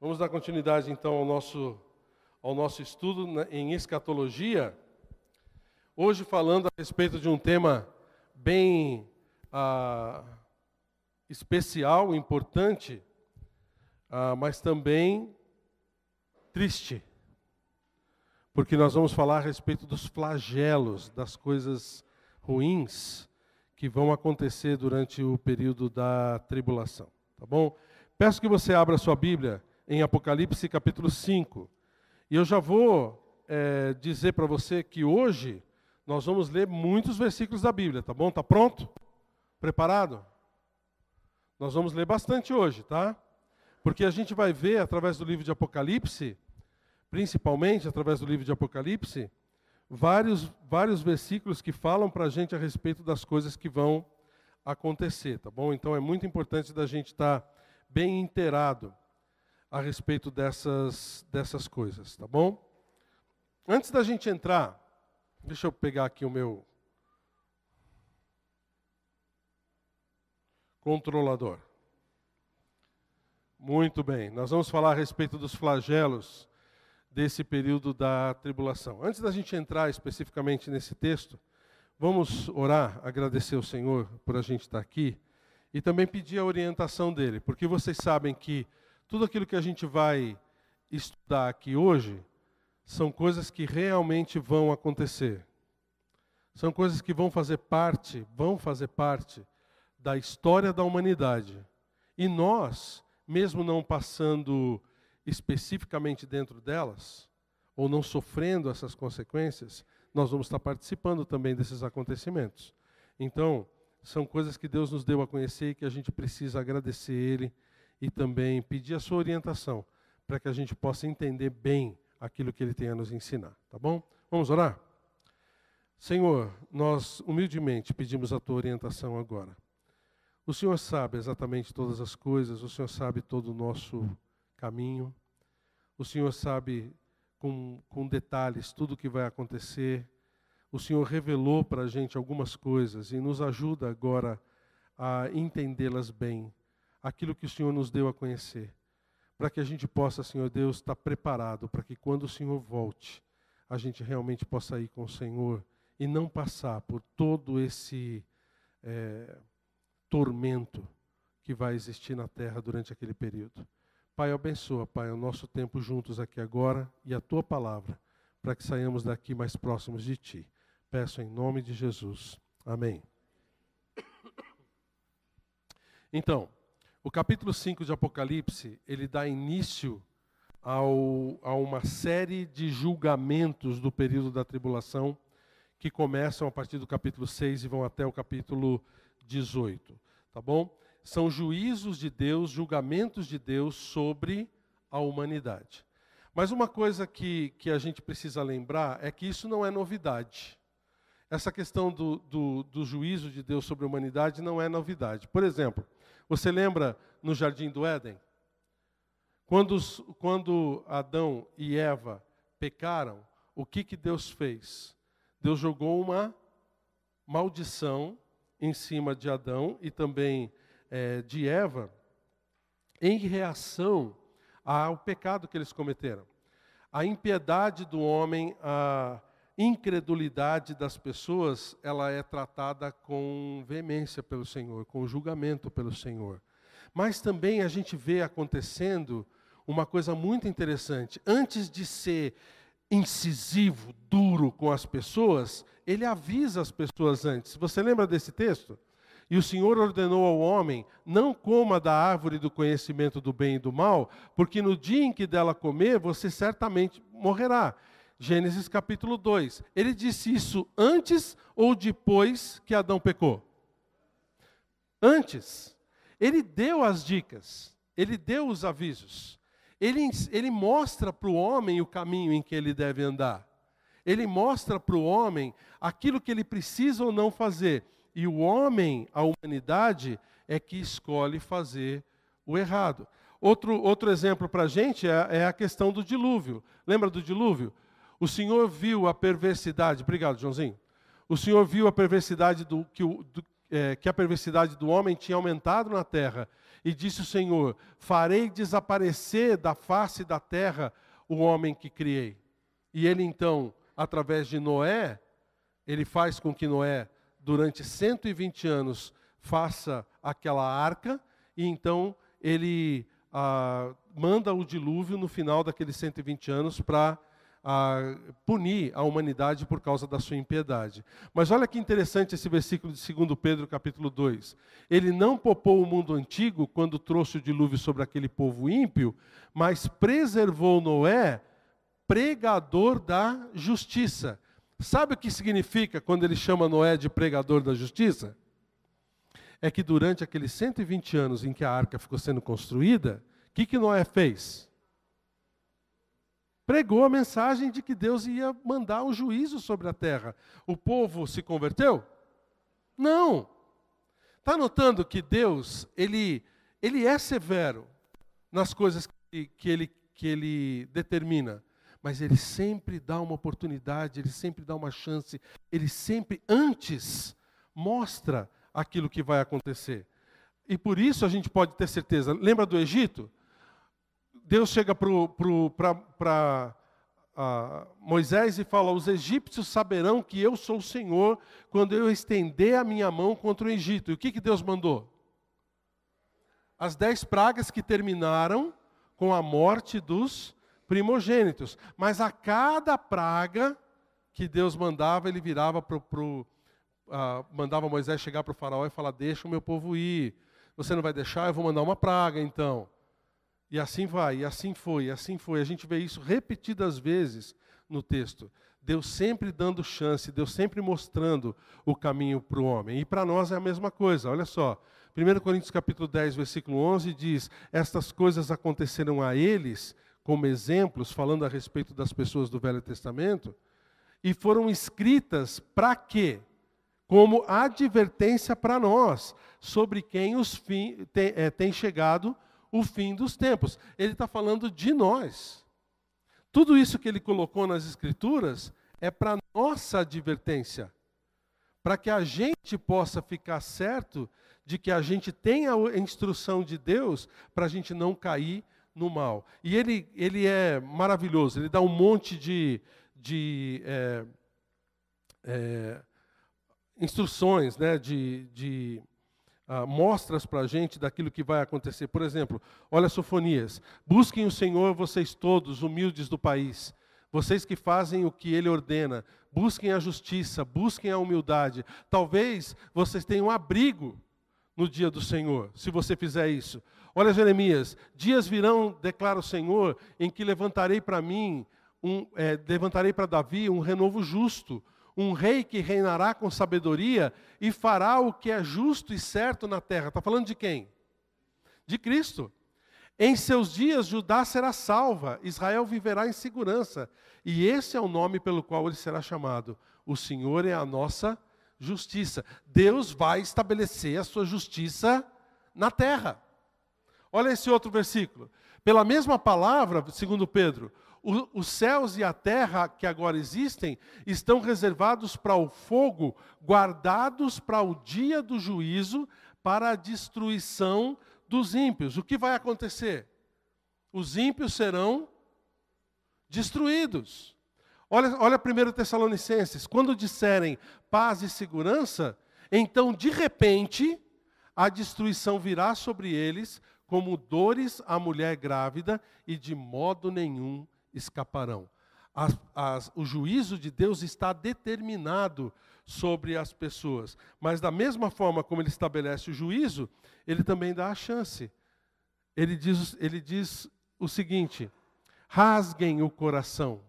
Vamos dar continuidade então ao nosso, ao nosso estudo né, em escatologia. Hoje falando a respeito de um tema bem ah, especial, importante, ah, mas também triste. Porque nós vamos falar a respeito dos flagelos, das coisas ruins que vão acontecer durante o período da tribulação. Tá bom? Peço que você abra sua Bíblia em Apocalipse capítulo 5. E eu já vou é, dizer para você que hoje nós vamos ler muitos versículos da Bíblia, tá bom? Tá pronto? Preparado? Nós vamos ler bastante hoje, tá? Porque a gente vai ver através do livro de Apocalipse, principalmente através do livro de Apocalipse, vários, vários versículos que falam para a gente a respeito das coisas que vão acontecer, tá bom? Então é muito importante da gente estar tá bem inteirado a respeito dessas, dessas coisas, tá bom? Antes da gente entrar, deixa eu pegar aqui o meu controlador. Muito bem, nós vamos falar a respeito dos flagelos desse período da tribulação. Antes da gente entrar especificamente nesse texto, vamos orar, agradecer ao Senhor por a gente estar aqui e também pedir a orientação dele, porque vocês sabem que tudo aquilo que a gente vai estudar aqui hoje são coisas que realmente vão acontecer. São coisas que vão fazer parte, vão fazer parte da história da humanidade. E nós, mesmo não passando especificamente dentro delas, ou não sofrendo essas consequências, nós vamos estar participando também desses acontecimentos. Então, são coisas que Deus nos deu a conhecer e que a gente precisa agradecer Ele e também pedir a sua orientação para que a gente possa entender bem aquilo que ele tem a nos ensinar, tá bom? Vamos orar? Senhor, nós humildemente pedimos a tua orientação agora. O Senhor sabe exatamente todas as coisas, o Senhor sabe todo o nosso caminho, o Senhor sabe com, com detalhes tudo o que vai acontecer. O Senhor revelou para a gente algumas coisas e nos ajuda agora a entendê-las bem aquilo que o Senhor nos deu a conhecer, para que a gente possa, Senhor Deus, estar preparado para que quando o Senhor volte, a gente realmente possa ir com o Senhor e não passar por todo esse é, tormento que vai existir na terra durante aquele período. Pai, abençoa, Pai, o nosso tempo juntos aqui agora e a tua palavra, para que saiamos daqui mais próximos de ti. Peço em nome de Jesus. Amém. Então, o capítulo 5 de Apocalipse, ele dá início ao, a uma série de julgamentos do período da tribulação, que começam a partir do capítulo 6 e vão até o capítulo 18. Tá bom? São juízos de Deus, julgamentos de Deus sobre a humanidade. Mas uma coisa que, que a gente precisa lembrar é que isso não é novidade. Essa questão do, do, do juízo de Deus sobre a humanidade não é novidade. Por exemplo, você lembra no jardim do Éden? Quando, quando Adão e Eva pecaram, o que, que Deus fez? Deus jogou uma maldição em cima de Adão e também é, de Eva, em reação ao pecado que eles cometeram. A impiedade do homem, a, incredulidade das pessoas, ela é tratada com veemência pelo Senhor, com julgamento pelo Senhor. Mas também a gente vê acontecendo uma coisa muito interessante. Antes de ser incisivo, duro com as pessoas, ele avisa as pessoas antes. Você lembra desse texto? E o Senhor ordenou ao homem: não coma da árvore do conhecimento do bem e do mal, porque no dia em que dela comer, você certamente morrerá. Gênesis capítulo 2. Ele disse isso antes ou depois que Adão pecou? Antes. Ele deu as dicas, ele deu os avisos, ele, ele mostra para o homem o caminho em que ele deve andar, ele mostra para o homem aquilo que ele precisa ou não fazer. E o homem, a humanidade, é que escolhe fazer o errado. Outro, outro exemplo para a gente é, é a questão do dilúvio. Lembra do dilúvio? O Senhor viu a perversidade, obrigado, Joãozinho. O Senhor viu a perversidade do que, o, do, é, que a perversidade do homem tinha aumentado na terra, e disse o Senhor: Farei desaparecer da face da terra o homem que criei. E ele então, através de Noé, ele faz com que Noé, durante 120 anos, faça aquela arca, e então ele ah, manda o dilúvio no final daqueles 120 anos para a punir a humanidade por causa da sua impiedade. Mas olha que interessante esse versículo de 2 Pedro, capítulo 2. Ele não popou o mundo antigo quando trouxe o dilúvio sobre aquele povo ímpio, mas preservou Noé, pregador da justiça. Sabe o que significa quando ele chama Noé de pregador da justiça? É que durante aqueles 120 anos em que a arca ficou sendo construída, o que, que Noé fez? pregou a mensagem de que Deus ia mandar um juízo sobre a terra. O povo se converteu? Não. Está notando que Deus, ele, ele é severo nas coisas que, que, ele, que ele determina, mas ele sempre dá uma oportunidade, ele sempre dá uma chance, ele sempre, antes, mostra aquilo que vai acontecer. E por isso a gente pode ter certeza. Lembra do Egito? Deus chega para Moisés e fala: Os egípcios saberão que eu sou o Senhor quando eu estender a minha mão contra o Egito. E o que, que Deus mandou? As dez pragas que terminaram com a morte dos primogênitos. Mas a cada praga que Deus mandava, ele virava para o. Uh, mandava Moisés chegar para o faraó e falar: Deixa o meu povo ir. Você não vai deixar? Eu vou mandar uma praga então. E assim vai, e assim foi, e assim foi. A gente vê isso repetidas vezes no texto. Deus sempre dando chance, Deus sempre mostrando o caminho para o homem. E para nós é a mesma coisa, olha só. 1 Coríntios capítulo 10, versículo 11 diz: "Estas coisas aconteceram a eles como exemplos, falando a respeito das pessoas do Velho Testamento, e foram escritas para quê? Como advertência para nós, sobre quem os fim, tem, é, eh, tem chegado o fim dos tempos. Ele está falando de nós. Tudo isso que ele colocou nas Escrituras é para nossa advertência, para que a gente possa ficar certo de que a gente tem a instrução de Deus para a gente não cair no mal. E ele, ele é maravilhoso, ele dá um monte de, de é, é, instruções, né, de, de ah, mostras para a gente daquilo que vai acontecer. Por exemplo, olha Sofonias: busquem o Senhor, vocês todos, humildes do país, vocês que fazem o que ele ordena, busquem a justiça, busquem a humildade. Talvez vocês tenham abrigo no dia do Senhor, se você fizer isso. Olha Jeremias: dias virão, declara o Senhor, em que levantarei para mim um, é, levantarei para Davi um renovo justo, um rei que reinará com sabedoria e fará o que é justo e certo na terra. Está falando de quem? De Cristo. Em seus dias, Judá será salva, Israel viverá em segurança. E esse é o nome pelo qual ele será chamado. O Senhor é a nossa justiça. Deus vai estabelecer a sua justiça na terra. Olha esse outro versículo. Pela mesma palavra, segundo Pedro, o, os céus e a terra que agora existem estão reservados para o fogo, guardados para o dia do juízo, para a destruição dos ímpios. O que vai acontecer? Os ímpios serão destruídos. Olha, olha 1 Tessalonicenses: quando disserem paz e segurança, então de repente a destruição virá sobre eles como dores à mulher grávida, e de modo nenhum escaparão. As, as, o juízo de Deus está determinado sobre as pessoas. Mas, da mesma forma como ele estabelece o juízo, ele também dá a chance. Ele diz, ele diz o seguinte: rasguem o coração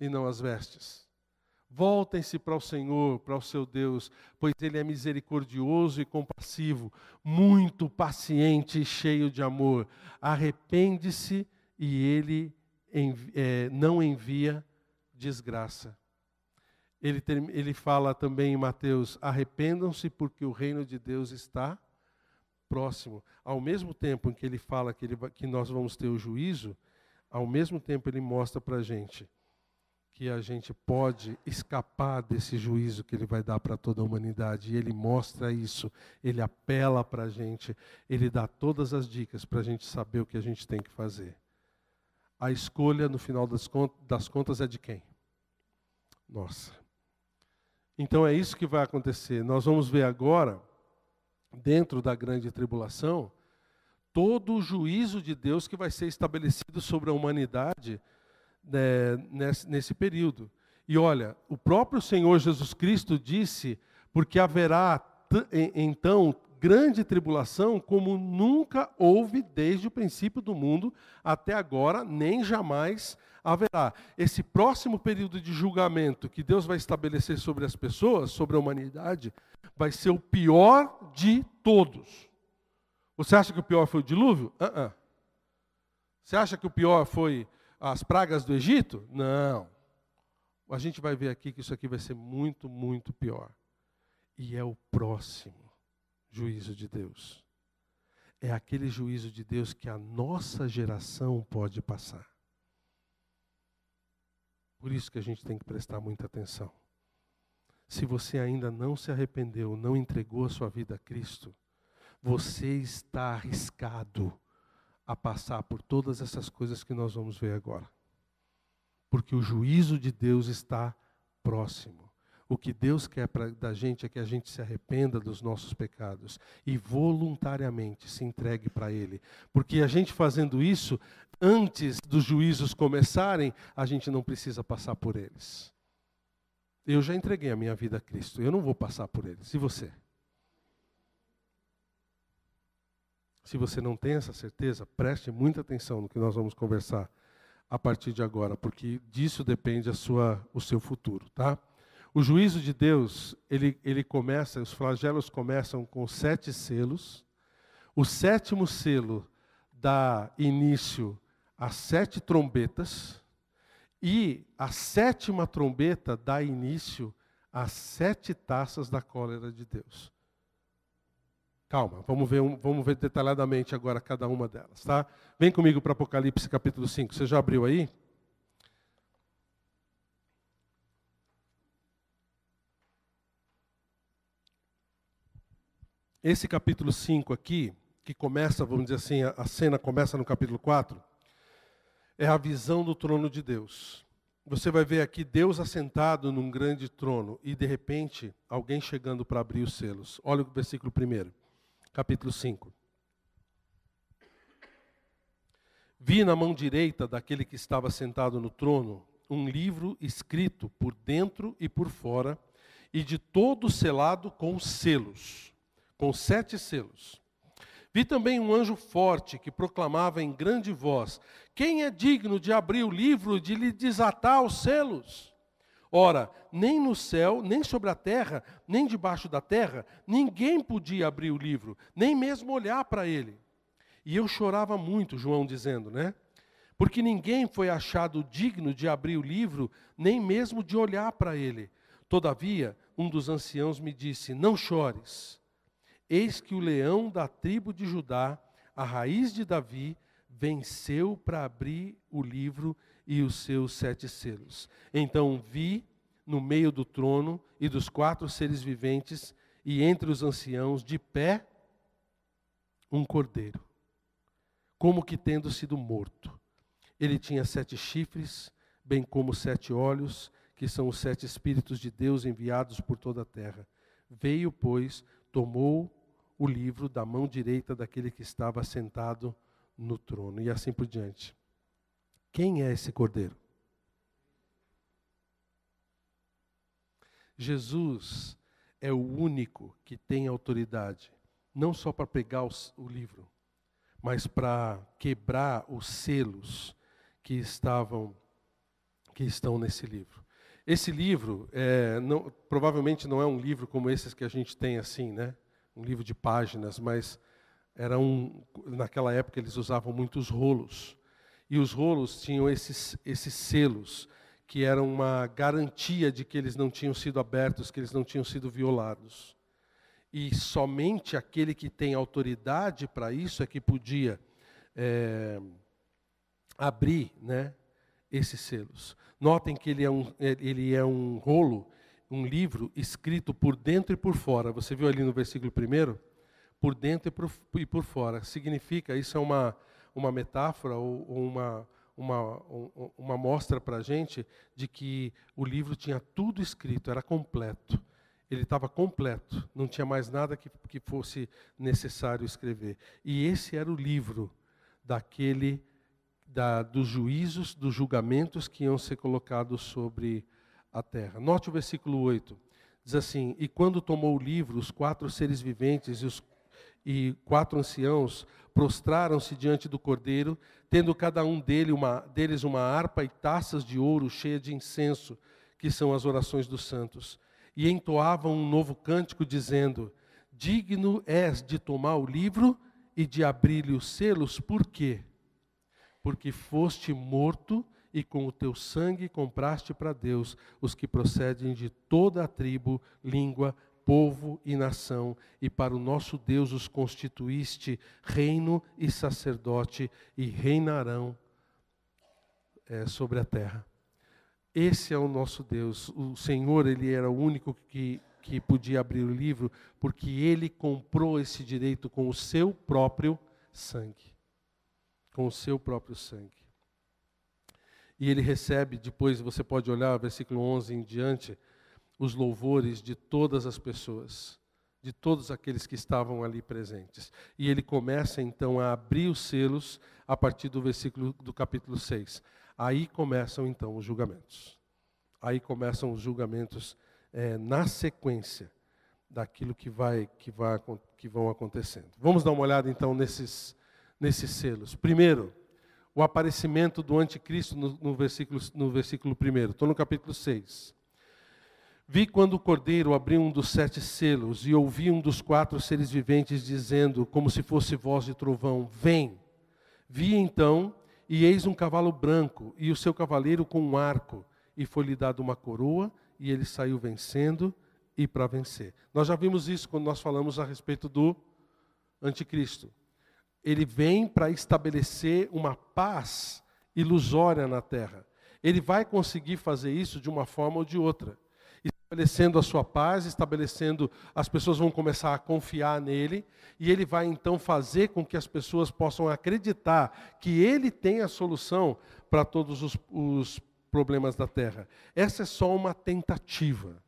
e não as vestes. Voltem-se para o Senhor, para o seu Deus, pois Ele é misericordioso e compassivo, muito paciente e cheio de amor. Arrepende-se e Ele é, não envia desgraça. Ele, tem, ele fala também em Mateus: arrependam-se, porque o reino de Deus está próximo. Ao mesmo tempo em que ele fala que, ele, que nós vamos ter o juízo, ao mesmo tempo ele mostra para a gente que a gente pode escapar desse juízo que ele vai dar para toda a humanidade. E ele mostra isso, ele apela para a gente, ele dá todas as dicas para a gente saber o que a gente tem que fazer a escolha, no final das contas, é de quem? Nossa. Então é isso que vai acontecer. Nós vamos ver agora, dentro da grande tribulação, todo o juízo de Deus que vai ser estabelecido sobre a humanidade né, nesse, nesse período. E olha, o próprio Senhor Jesus Cristo disse: porque haverá então grande tribulação como nunca houve desde o princípio do mundo até agora, nem jamais haverá. Esse próximo período de julgamento que Deus vai estabelecer sobre as pessoas, sobre a humanidade, vai ser o pior de todos. Você acha que o pior foi o dilúvio? Uh, -uh. Você acha que o pior foi as pragas do Egito? Não. A gente vai ver aqui que isso aqui vai ser muito, muito pior. E é o próximo juízo de Deus. É aquele juízo de Deus que a nossa geração pode passar. Por isso que a gente tem que prestar muita atenção. Se você ainda não se arrependeu, não entregou a sua vida a Cristo, você está arriscado a passar por todas essas coisas que nós vamos ver agora. Porque o juízo de Deus está próximo. O que Deus quer pra, da gente é que a gente se arrependa dos nossos pecados e voluntariamente se entregue para Ele. Porque a gente fazendo isso, antes dos juízos começarem, a gente não precisa passar por eles. Eu já entreguei a minha vida a Cristo, eu não vou passar por eles. E você? Se você não tem essa certeza, preste muita atenção no que nós vamos conversar a partir de agora, porque disso depende a sua, o seu futuro, tá? O juízo de Deus, ele, ele começa, os flagelos começam com sete selos. O sétimo selo dá início a sete trombetas. E a sétima trombeta dá início às sete taças da cólera de Deus. Calma, vamos ver, vamos ver detalhadamente agora cada uma delas, tá? Vem comigo para Apocalipse capítulo 5. Você já abriu aí? Esse capítulo 5 aqui, que começa, vamos dizer assim, a cena começa no capítulo 4, é a visão do trono de Deus. Você vai ver aqui Deus assentado num grande trono e, de repente, alguém chegando para abrir os selos. Olha o versículo 1, capítulo 5. Vi na mão direita daquele que estava sentado no trono um livro escrito por dentro e por fora, e de todo selado com selos com sete selos. Vi também um anjo forte que proclamava em grande voz: Quem é digno de abrir o livro e de lhe desatar os selos? Ora, nem no céu, nem sobre a terra, nem debaixo da terra, ninguém podia abrir o livro, nem mesmo olhar para ele. E eu chorava muito, João dizendo, né? Porque ninguém foi achado digno de abrir o livro, nem mesmo de olhar para ele. Todavia, um dos anciãos me disse: Não chores. Eis que o leão da tribo de Judá, a raiz de Davi, venceu para abrir o livro e os seus sete selos. Então vi no meio do trono e dos quatro seres viventes e entre os anciãos, de pé, um cordeiro, como que tendo sido morto. Ele tinha sete chifres, bem como sete olhos, que são os sete Espíritos de Deus enviados por toda a terra. Veio, pois, tomou o livro da mão direita daquele que estava sentado no trono, e assim por diante. Quem é esse cordeiro? Jesus é o único que tem autoridade, não só para pegar os, o livro, mas para quebrar os selos que estavam que estão nesse livro. Esse livro é, não, provavelmente não é um livro como esses que a gente tem assim, né? um livro de páginas, mas era um, naquela época eles usavam muitos rolos. E os rolos tinham esses, esses selos, que eram uma garantia de que eles não tinham sido abertos, que eles não tinham sido violados. E somente aquele que tem autoridade para isso é que podia é, abrir né, esses selos. Notem que ele é um, ele é um rolo um livro escrito por dentro e por fora. Você viu ali no versículo primeiro? Por dentro e por, e por fora. Significa, isso é uma, uma metáfora ou, ou uma, uma, uma mostra para a gente de que o livro tinha tudo escrito, era completo. Ele estava completo, não tinha mais nada que, que fosse necessário escrever. E esse era o livro daquele, da, dos juízos, dos julgamentos que iam ser colocados sobre a terra. Note o versículo 8. Diz assim: E quando tomou o livro, os quatro seres viventes e os e quatro anciãos prostraram-se diante do cordeiro, tendo cada um dele uma, deles uma harpa e taças de ouro cheia de incenso, que são as orações dos santos. E entoavam um novo cântico, dizendo: Digno és de tomar o livro e de abrir-lhe os selos, por quê? Porque foste morto e com o teu sangue compraste para Deus os que procedem de toda a tribo, língua, povo e nação, e para o nosso Deus os constituíste reino e sacerdote, e reinarão é, sobre a terra. Esse é o nosso Deus. O Senhor, Ele era o único que, que podia abrir o livro, porque Ele comprou esse direito com o seu próprio sangue. Com o seu próprio sangue. E ele recebe, depois você pode olhar, versículo 11 em diante, os louvores de todas as pessoas, de todos aqueles que estavam ali presentes. E ele começa então a abrir os selos a partir do versículo do capítulo 6. Aí começam então os julgamentos. Aí começam os julgamentos é, na sequência daquilo que vai que vai que vão acontecendo. Vamos dar uma olhada então nesses nesses selos. Primeiro, o aparecimento do anticristo no, no versículo, no versículo 1. Estou no capítulo 6. Vi quando o cordeiro abriu um dos sete selos e ouvi um dos quatro seres viventes dizendo, como se fosse voz de trovão: Vem! Vi então, e eis um cavalo branco e o seu cavaleiro com um arco, e foi-lhe dado uma coroa, e ele saiu vencendo e para vencer. Nós já vimos isso quando nós falamos a respeito do anticristo ele vem para estabelecer uma paz ilusória na terra. Ele vai conseguir fazer isso de uma forma ou de outra. Estabelecendo a sua paz, estabelecendo, as pessoas vão começar a confiar nele, e ele vai então fazer com que as pessoas possam acreditar que ele tem a solução para todos os, os problemas da terra. Essa é só uma tentativa,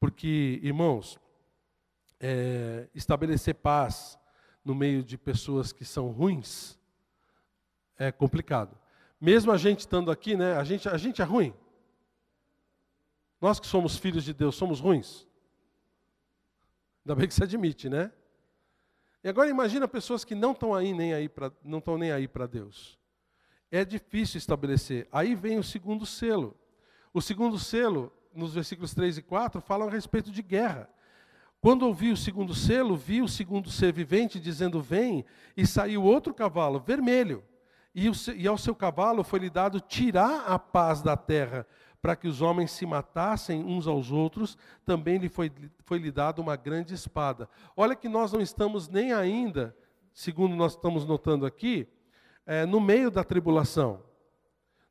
porque, irmãos, é, estabelecer paz, no meio de pessoas que são ruins, é complicado. Mesmo a gente estando aqui, né, a, gente, a gente é ruim. Nós que somos filhos de Deus, somos ruins. Ainda bem que se admite, né? E agora imagina pessoas que não estão aí nem aí para não estão nem aí para Deus. É difícil estabelecer. Aí vem o segundo selo. O segundo selo, nos versículos 3 e 4, fala a respeito de guerra. Quando ouvi o segundo selo, vi o segundo ser vivente dizendo: Vem, e saiu outro cavalo, vermelho. E, o, e ao seu cavalo foi-lhe dado tirar a paz da terra, para que os homens se matassem uns aos outros, também lhe foi, foi lhe dado uma grande espada. Olha que nós não estamos nem ainda, segundo nós estamos notando aqui, é, no meio da tribulação.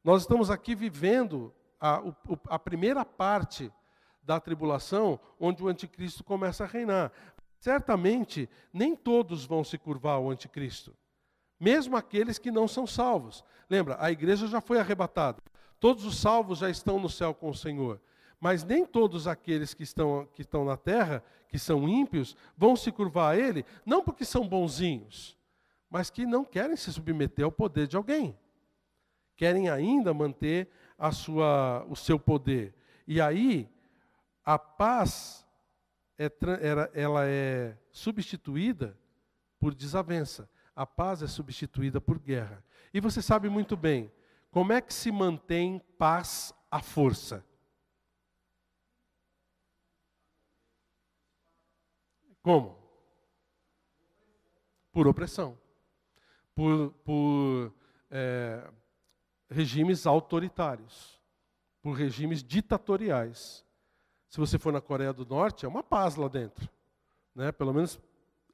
Nós estamos aqui vivendo a, a primeira parte da tribulação, onde o anticristo começa a reinar. Certamente, nem todos vão se curvar ao anticristo, mesmo aqueles que não são salvos. Lembra, a igreja já foi arrebatada. Todos os salvos já estão no céu com o Senhor. Mas nem todos aqueles que estão, que estão na terra, que são ímpios, vão se curvar a ele, não porque são bonzinhos, mas que não querem se submeter ao poder de alguém. Querem ainda manter a sua, o seu poder. E aí, a paz é, ela é substituída por desavença. A paz é substituída por guerra. E você sabe muito bem como é que se mantém paz à força. Como? Por opressão. Por, por é, regimes autoritários. Por regimes ditatoriais. Se você for na Coreia do Norte, é uma paz lá dentro, né? pelo menos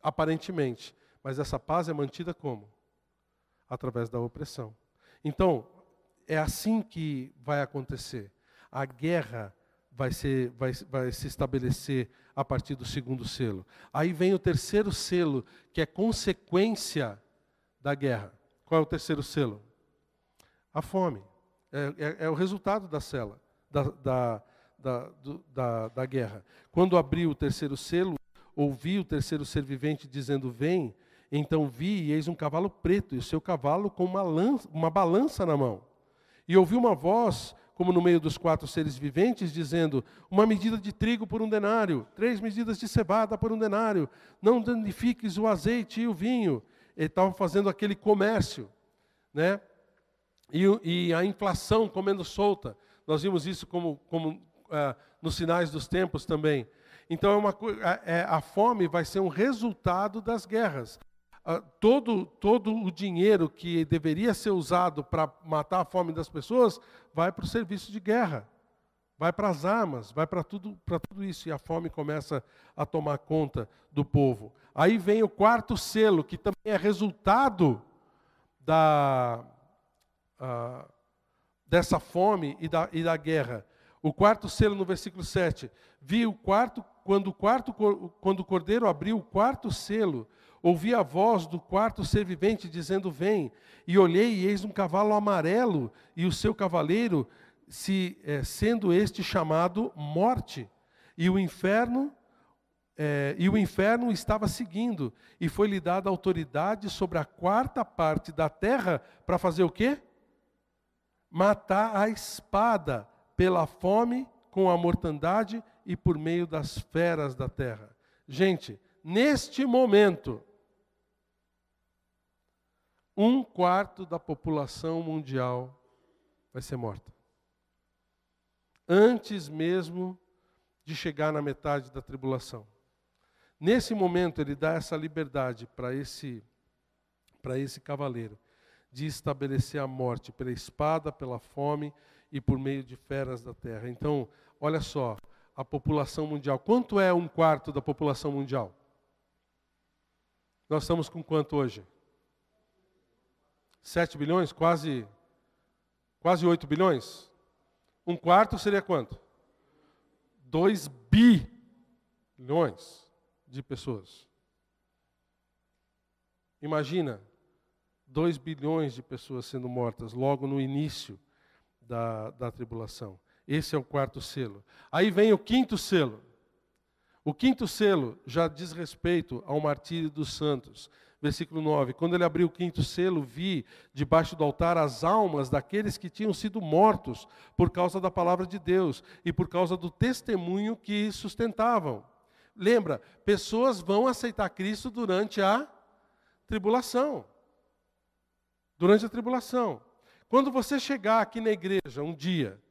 aparentemente. Mas essa paz é mantida como? Através da opressão. Então, é assim que vai acontecer. A guerra vai, ser, vai, vai se estabelecer a partir do segundo selo. Aí vem o terceiro selo, que é consequência da guerra. Qual é o terceiro selo? A fome. É, é, é o resultado da, cela, da, da, da, do, da, da guerra. Quando abri o terceiro selo, ouvi o terceiro ser vivente dizendo: Vem. Então vi e eis um cavalo preto, e o seu cavalo com uma, lança, uma balança na mão. E ouvi uma voz, como no meio dos quatro seres viventes, dizendo: Uma medida de trigo por um denário, três medidas de cevada por um denário, não danifiques o azeite e o vinho. Ele estava fazendo aquele comércio, né? E, e, a inflação comendo solta. Nós vimos isso como, como ah, nos sinais dos tempos também. Então, é uma, é, a fome vai ser um resultado das guerras. Ah, todo, todo o dinheiro que deveria ser usado para matar a fome das pessoas vai para o serviço de guerra, vai para as armas, vai para tudo, tudo isso. E a fome começa a tomar conta do povo. Aí vem o quarto selo, que também é resultado da. Ah, dessa fome e da, e da guerra, o quarto selo, no versículo 7, vi o quarto, quando o quarto, quando o cordeiro abriu o quarto selo, ouvi a voz do quarto ser vivente dizendo: Vem. E olhei, e eis um cavalo amarelo, e o seu cavaleiro, se é, sendo este chamado Morte. E o inferno. É, e o inferno estava seguindo, e foi-lhe dada autoridade sobre a quarta parte da terra para fazer o quê? Matar a espada, pela fome, com a mortandade e por meio das feras da terra. Gente, neste momento, um quarto da população mundial vai ser morta. Antes mesmo de chegar na metade da tribulação. Nesse momento, ele dá essa liberdade para esse, esse cavaleiro de estabelecer a morte pela espada, pela fome e por meio de feras da terra. Então, olha só, a população mundial. Quanto é um quarto da população mundial? Nós estamos com quanto hoje? 7 bilhões? Quase, quase 8 bilhões? Um quarto seria quanto? 2 bilhões de pessoas. Imagina 2 bilhões de pessoas sendo mortas logo no início da, da tribulação. Esse é o quarto selo. Aí vem o quinto selo. O quinto selo já diz respeito ao martírio dos santos. Versículo 9: Quando ele abriu o quinto selo, vi debaixo do altar as almas daqueles que tinham sido mortos por causa da palavra de Deus e por causa do testemunho que sustentavam. Lembra, pessoas vão aceitar Cristo durante a tribulação. Durante a tribulação. Quando você chegar aqui na igreja um dia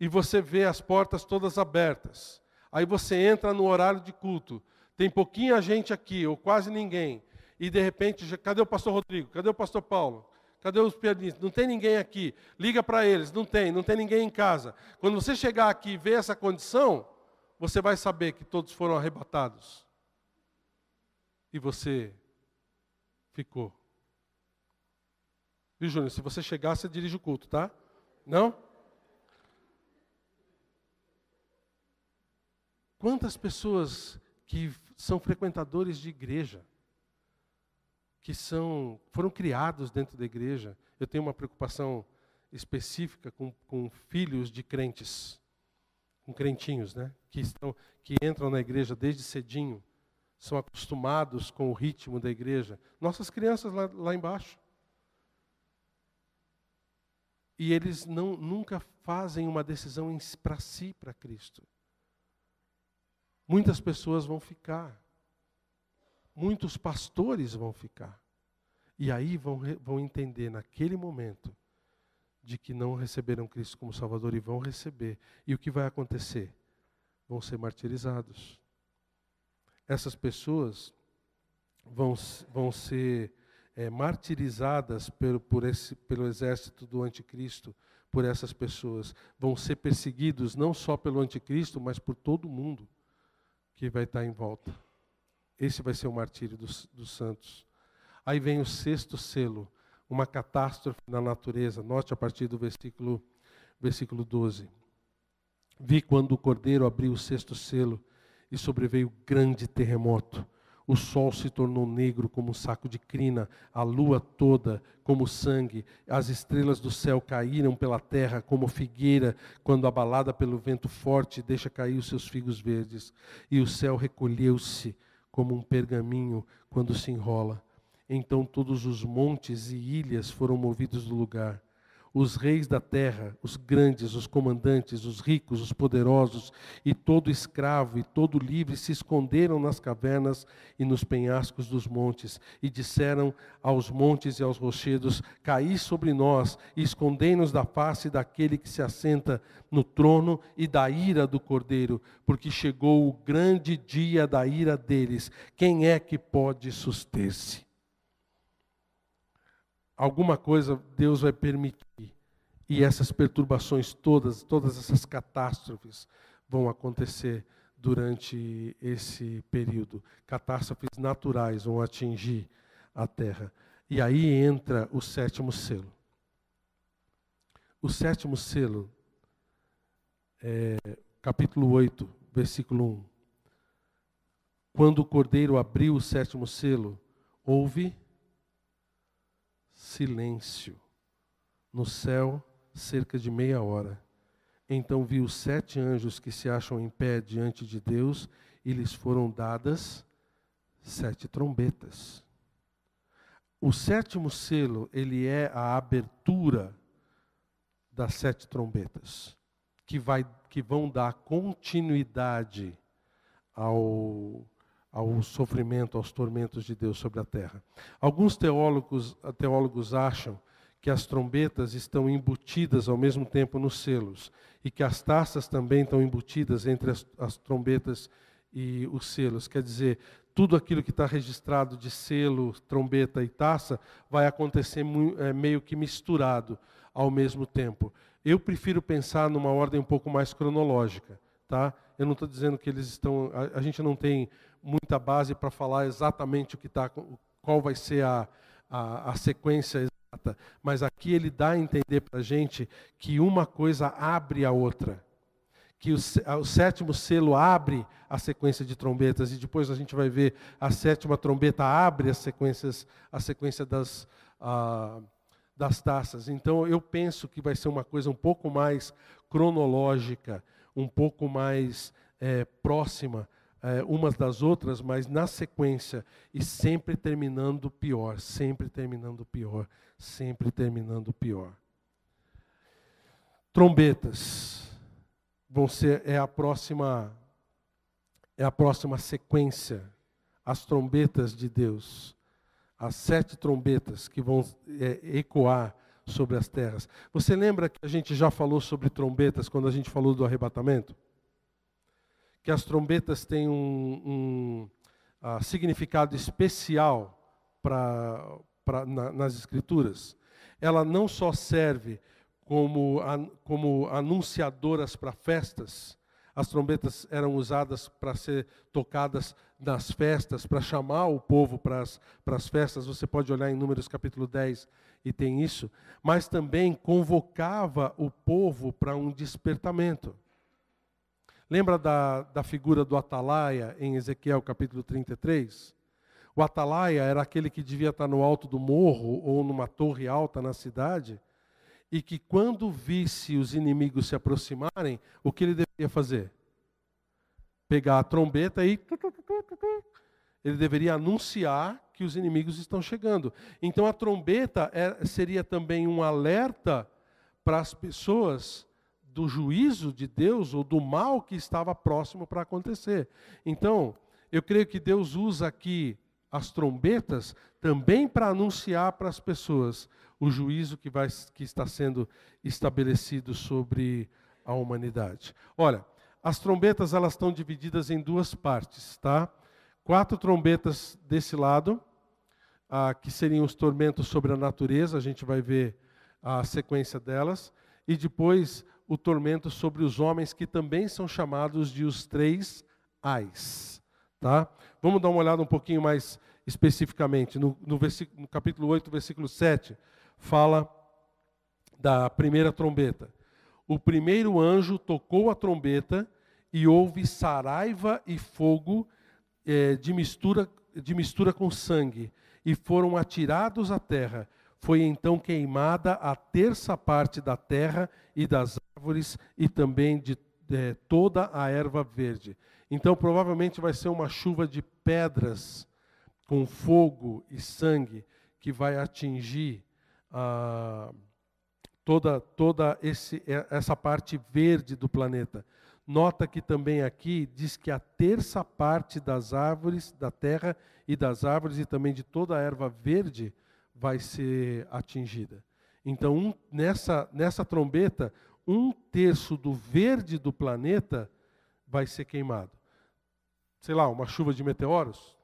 e você vê as portas todas abertas, aí você entra no horário de culto, tem pouquinha gente aqui, ou quase ninguém, e de repente, cadê o pastor Rodrigo? Cadê o pastor Paulo? Cadê os pianistas? Não tem ninguém aqui. Liga para eles, não tem, não tem ninguém em casa. Quando você chegar aqui e ver essa condição, você vai saber que todos foram arrebatados. E você ficou. Viu, Júnior? Se você chegar, você dirige o culto, tá? Não? Quantas pessoas que são frequentadores de igreja, que são, foram criados dentro da igreja, eu tenho uma preocupação específica com, com filhos de crentes, com crentinhos, né? Que, estão, que entram na igreja desde cedinho, são acostumados com o ritmo da igreja. Nossas crianças lá, lá embaixo. E eles não, nunca fazem uma decisão para si, para Cristo. Muitas pessoas vão ficar. Muitos pastores vão ficar. E aí vão, vão entender naquele momento de que não receberam Cristo como Salvador e vão receber. E o que vai acontecer? Vão ser martirizados. Essas pessoas vão, vão ser é, martirizadas pelo, por esse, pelo exército do anticristo, por essas pessoas. Vão ser perseguidos não só pelo anticristo, mas por todo mundo que vai estar em volta. Esse vai ser o martírio dos, dos santos. Aí vem o sexto selo, uma catástrofe na natureza. Note a partir do versículo, versículo 12. Vi quando o cordeiro abriu o sexto selo e sobreveio grande terremoto o sol se tornou negro como um saco de crina, a lua toda como sangue, as estrelas do céu caíram pela terra como figueira, quando abalada pelo vento forte deixa cair os seus figos verdes, e o céu recolheu-se como um pergaminho quando se enrola. Então todos os montes e ilhas foram movidos do lugar os reis da terra, os grandes, os comandantes, os ricos, os poderosos, e todo escravo e todo livre se esconderam nas cavernas e nos penhascos dos montes, e disseram aos montes e aos rochedos: Caí sobre nós, e escondei-nos da face daquele que se assenta no trono e da ira do cordeiro, porque chegou o grande dia da ira deles. Quem é que pode suster-se? Alguma coisa Deus vai permitir e essas perturbações todas, todas essas catástrofes vão acontecer durante esse período. Catástrofes naturais vão atingir a terra. E aí entra o sétimo selo. O sétimo selo, é, capítulo 8, versículo 1. Quando o cordeiro abriu o sétimo selo, houve silêncio no céu cerca de meia hora. Então viu sete anjos que se acham em pé diante de Deus e lhes foram dadas sete trombetas. O sétimo selo, ele é a abertura das sete trombetas, que, vai, que vão dar continuidade ao, ao sofrimento, aos tormentos de Deus sobre a terra. Alguns teólogos, teólogos acham que as trombetas estão embutidas ao mesmo tempo nos selos, e que as taças também estão embutidas entre as, as trombetas e os selos. Quer dizer, tudo aquilo que está registrado de selo, trombeta e taça vai acontecer é, meio que misturado ao mesmo tempo. Eu prefiro pensar numa ordem um pouco mais cronológica, tá? Eu não estou dizendo que eles estão. A, a, gente não tem muita base para falar exatamente o que está qual vai ser a, a, a sequência mas aqui ele dá a entender para a gente que uma coisa abre a outra. Que o, o sétimo selo abre a sequência de trombetas, e depois a gente vai ver a sétima trombeta abre as sequências, a sequência das, ah, das taças. Então eu penso que vai ser uma coisa um pouco mais cronológica, um pouco mais é, próxima eh, umas das outras, mas na sequência, e sempre terminando pior, sempre terminando pior, sempre terminando pior. Trombetas vão ser é a próxima é a próxima sequência, as trombetas de Deus, as sete trombetas que vão é, ecoar sobre as terras. Você lembra que a gente já falou sobre trombetas quando a gente falou do arrebatamento? que as trombetas têm um, um uh, significado especial pra, pra na, nas Escrituras. Ela não só serve como, an, como anunciadoras para festas, as trombetas eram usadas para ser tocadas nas festas, para chamar o povo para as festas. Você pode olhar em Números capítulo 10 e tem isso. Mas também convocava o povo para um despertamento. Lembra da, da figura do atalaia em Ezequiel capítulo 33? O atalaia era aquele que devia estar no alto do morro ou numa torre alta na cidade e que, quando visse os inimigos se aproximarem, o que ele deveria fazer? Pegar a trombeta e. Ele deveria anunciar que os inimigos estão chegando. Então, a trombeta é, seria também um alerta para as pessoas do juízo de Deus ou do mal que estava próximo para acontecer. Então, eu creio que Deus usa aqui as trombetas também para anunciar para as pessoas o juízo que, vai, que está sendo estabelecido sobre a humanidade. Olha, as trombetas elas estão divididas em duas partes, tá? Quatro trombetas desse lado, ah, que seriam os tormentos sobre a natureza, a gente vai ver a sequência delas, e depois o tormento sobre os homens, que também são chamados de os três ais. Tá? Vamos dar uma olhada um pouquinho mais especificamente. No, no, no capítulo 8, versículo 7, fala da primeira trombeta. O primeiro anjo tocou a trombeta e houve saraiva e fogo é, de, mistura, de mistura com sangue, e foram atirados à terra. Foi então queimada a terça parte da terra e das árvores e também de é, toda a erva verde. Então, provavelmente vai ser uma chuva de pedras com fogo e sangue que vai atingir ah, toda, toda esse, é, essa parte verde do planeta. Nota que também aqui diz que a terça parte das árvores, da terra e das árvores e também de toda a erva verde vai ser atingida. Então, um, nessa, nessa trombeta, um terço do verde do planeta vai ser queimado. Sei lá, uma chuva de meteoros?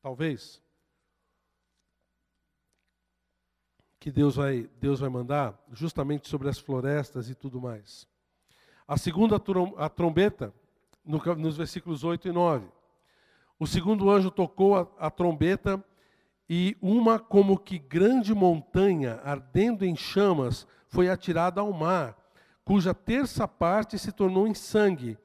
Talvez. Que Deus vai, Deus vai mandar justamente sobre as florestas e tudo mais. A segunda a trombeta, no, nos versículos 8 e 9. O segundo anjo tocou a, a trombeta e uma como que grande montanha ardendo em chamas foi atirada ao mar, cuja terça parte se tornou em sangue,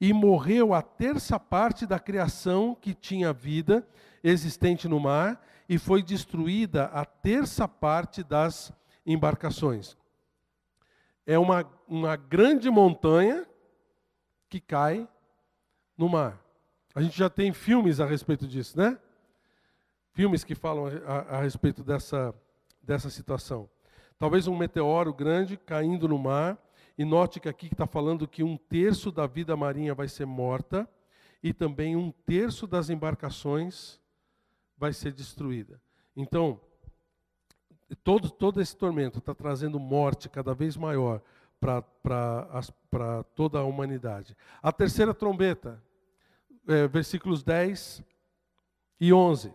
e morreu a terça parte da criação que tinha vida existente no mar, e foi destruída a terça parte das embarcações. É uma, uma grande montanha que cai no mar. A gente já tem filmes a respeito disso, né? Filmes que falam a, a, respeito dessa, dessa situação. Talvez um meteoro grande caindo no mar, e note que aqui está falando que um terço da vida marinha vai ser morta, e também um terço das embarcações vai ser destruída. Então, todo, todo esse tormento está trazendo morte cada vez maior para toda a humanidade. A terceira trombeta, é, versículos 10 e 11.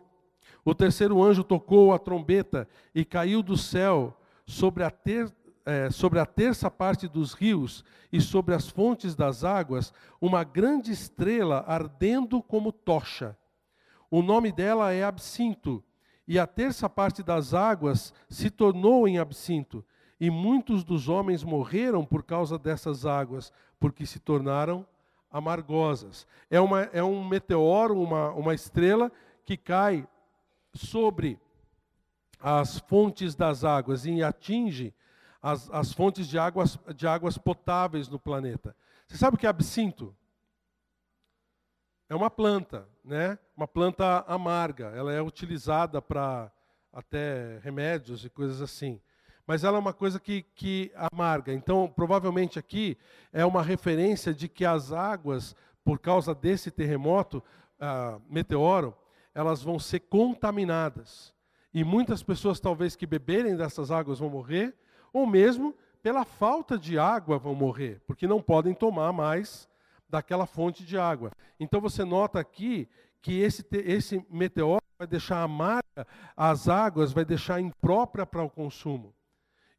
O terceiro anjo tocou a trombeta e caiu do céu sobre a, ter, é, sobre a terça parte dos rios e sobre as fontes das águas, uma grande estrela ardendo como tocha. O nome dela é Absinto, e a terça parte das águas se tornou em Absinto, e muitos dos homens morreram por causa dessas águas, porque se tornaram amargosas. É, uma, é um meteoro, uma, uma estrela que cai sobre as fontes das águas e atinge as, as fontes de águas, de águas potáveis no planeta. Você sabe o que é absinto? É uma planta, né? Uma planta amarga. Ela é utilizada para até remédios e coisas assim. Mas ela é uma coisa que, que amarga. Então, provavelmente aqui é uma referência de que as águas, por causa desse terremoto, uh, meteoro, elas vão ser contaminadas. E muitas pessoas, talvez, que beberem dessas águas vão morrer, ou mesmo pela falta de água vão morrer, porque não podem tomar mais daquela fonte de água. Então você nota aqui que esse, esse meteoro vai deixar amarga as águas, vai deixar imprópria para o consumo.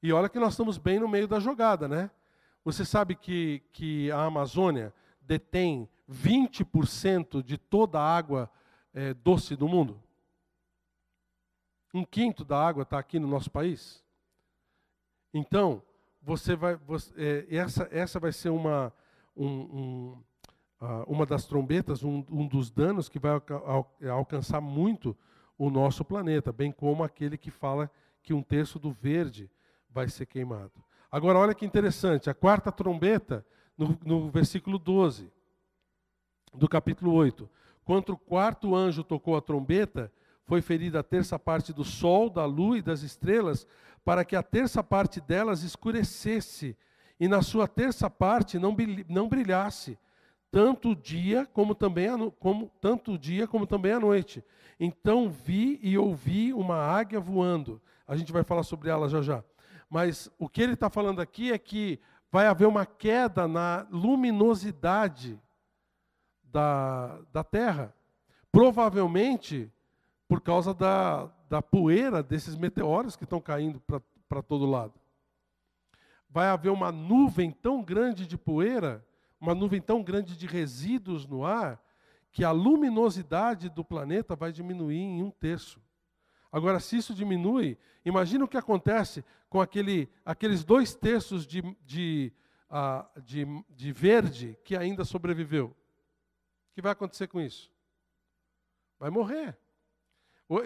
E olha que nós estamos bem no meio da jogada, né? Você sabe que, que a Amazônia detém 20% de toda a água é, doce do mundo? Um quinto da água está aqui no nosso país. Então, você vai, você, é, essa, essa vai ser uma, um, um, uh, uma das trombetas, um, um, dos danos que vai é, alcançar muito o nosso planeta, bem como aquele que fala que um terço do verde vai ser queimado. Agora, olha que interessante, a quarta trombeta, no, no versículo 12 do capítulo 8: quando o quarto anjo tocou a trombeta, foi ferida a terça parte do sol, da lua e das estrelas, para que a terça parte delas escurecesse, e na sua terça parte não, não brilhasse, tanto o dia como também a, como, tanto dia como também a noite. Então vi e ouvi uma águia voando. A gente vai falar sobre ela já já. Mas o que ele está falando aqui é que vai haver uma queda na luminosidade da, da Terra. Provavelmente, por causa da, da poeira desses meteoros que estão caindo para todo lado. Vai haver uma nuvem tão grande de poeira, uma nuvem tão grande de resíduos no ar, que a luminosidade do planeta vai diminuir em um terço. Agora, se isso diminui, imagina o que acontece com aquele, aqueles dois terços de, de, uh, de, de verde que ainda sobreviveu. O que vai acontecer com isso? Vai morrer.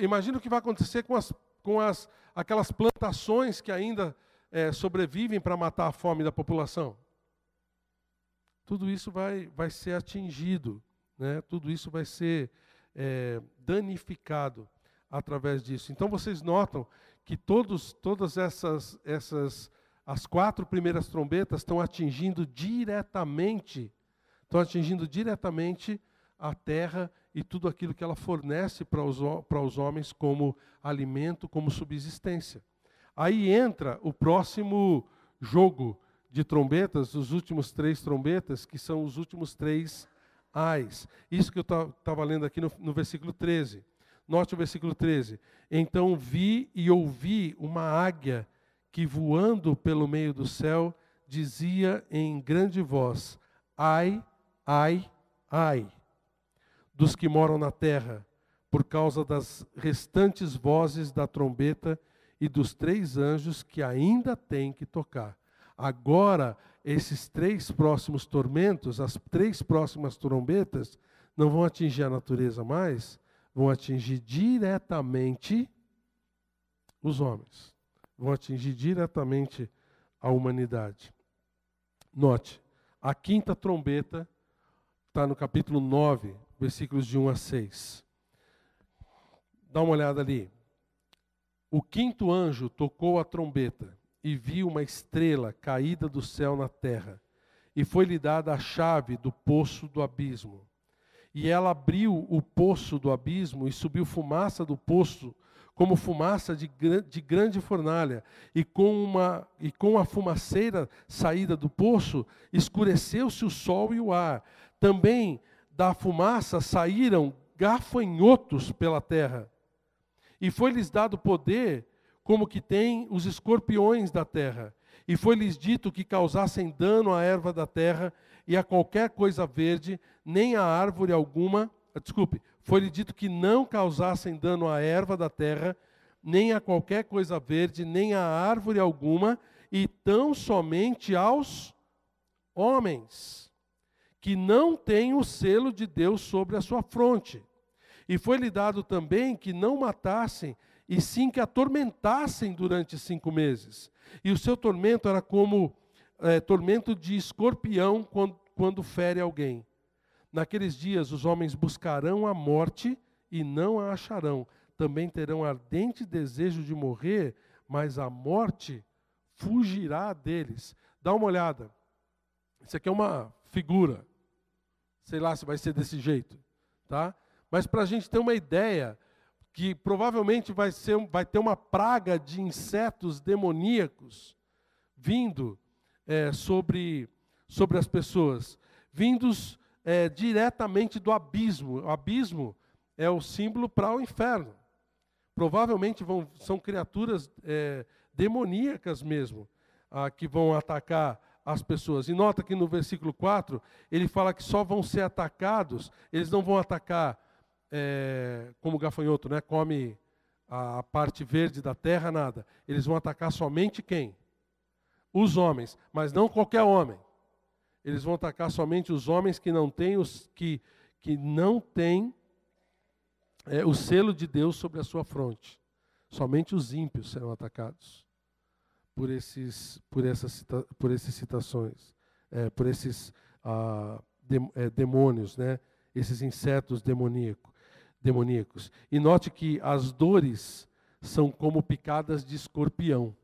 Imagina o que vai acontecer com, as, com as, aquelas plantações que ainda é, sobrevivem para matar a fome da população. Tudo isso vai, vai ser atingido, né? tudo isso vai ser é, danificado através disso. Então vocês notam que todos, todas essas, essas as quatro primeiras trombetas estão atingindo diretamente, estão atingindo diretamente a terra e tudo aquilo que ela fornece para os, para os homens como alimento, como subsistência. Aí entra o próximo jogo de trombetas, os últimos três trombetas, que são os últimos três ais. Isso que eu estava lendo aqui no, no versículo 13. Note o versículo 13. Então vi e ouvi uma águia que, voando pelo meio do céu, dizia em grande voz: Ai, ai, ai dos que moram na terra, por causa das restantes vozes da trombeta e dos três anjos que ainda têm que tocar. Agora, esses três próximos tormentos, as três próximas trombetas, não vão atingir a natureza mais, vão atingir diretamente os homens, vão atingir diretamente a humanidade. Note, a quinta trombeta está no capítulo 9 versículos de 1 a 6. Dá uma olhada ali. O quinto anjo tocou a trombeta e viu uma estrela caída do céu na terra, e foi-lhe dada a chave do poço do abismo. E ela abriu o poço do abismo e subiu fumaça do poço, como fumaça de, de grande fornalha, e com, uma, e com a fumaceira saída do poço, escureceu-se o sol e o ar. Também da fumaça saíram gafanhotos pela terra, e foi-lhes dado poder como que tem os escorpiões da terra, e foi-lhes dito que causassem dano à erva da terra e a qualquer coisa verde, nem a árvore alguma, ah, desculpe, foi-lhe dito que não causassem dano à erva da terra, nem a qualquer coisa verde, nem a árvore alguma, e tão somente aos homens que não tem o selo de Deus sobre a sua fronte. E foi-lhe dado também que não matassem, e sim que atormentassem durante cinco meses. E o seu tormento era como é, tormento de escorpião quando, quando fere alguém. Naqueles dias os homens buscarão a morte e não a acharão. Também terão ardente desejo de morrer, mas a morte fugirá deles. Dá uma olhada. Isso aqui é uma figura sei lá se vai ser desse jeito, tá? Mas para a gente ter uma ideia que provavelmente vai, ser, vai ter uma praga de insetos demoníacos vindo é, sobre, sobre as pessoas, vindos é, diretamente do abismo. O abismo é o símbolo para o inferno. Provavelmente vão, são criaturas é, demoníacas mesmo, ah, que vão atacar as pessoas. E nota que no versículo 4, ele fala que só vão ser atacados, eles não vão atacar é, como gafanhoto, né? Come a parte verde da terra, nada. Eles vão atacar somente quem? Os homens, mas não qualquer homem. Eles vão atacar somente os homens que não têm os que, que não têm é, o selo de Deus sobre a sua fronte. Somente os ímpios serão atacados por esses, por essas, cita, por essas citações, é, por esses ah, de, é, demônios, né? Esses insetos demoníacos. E note que as dores são como picadas de escorpião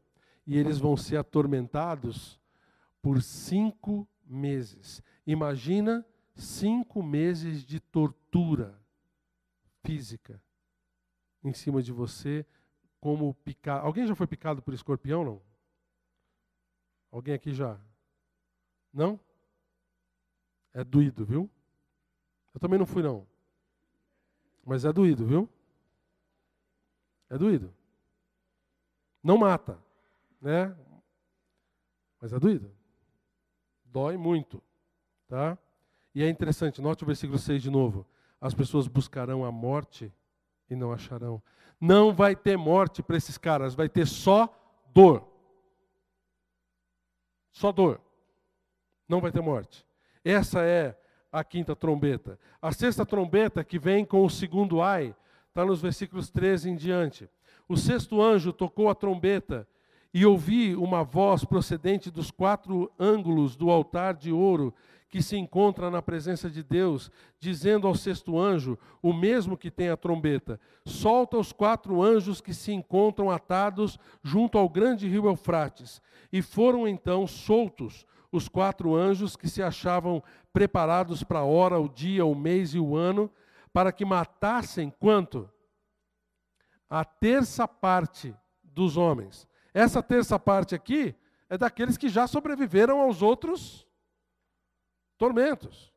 e eles vão ser atormentados por cinco meses. Imagina cinco meses de tortura física em cima de você, como picar. Alguém já foi picado por escorpião, não? Alguém aqui já? Não? É doído, viu? Eu também não fui, não. Mas é doído, viu? É doído. Não mata, né? Mas é doído. Dói muito, tá? E é interessante, note o versículo 6 de novo. As pessoas buscarão a morte e não acharão. Não vai ter morte para esses caras, vai ter só dor. Só dor. Não vai ter morte. Essa é a quinta trombeta. A sexta trombeta, que vem com o segundo ai, está nos versículos 13 em diante. O sexto anjo tocou a trombeta e ouvi uma voz procedente dos quatro ângulos do altar de ouro que se encontra na presença de Deus, dizendo ao sexto anjo, o mesmo que tem a trombeta: Solta os quatro anjos que se encontram atados junto ao grande rio Eufrates. E foram então soltos os quatro anjos que se achavam preparados para a hora, o dia, o mês e o ano, para que matassem quanto? A terça parte dos homens. Essa terça parte aqui é daqueles que já sobreviveram aos outros tormentos.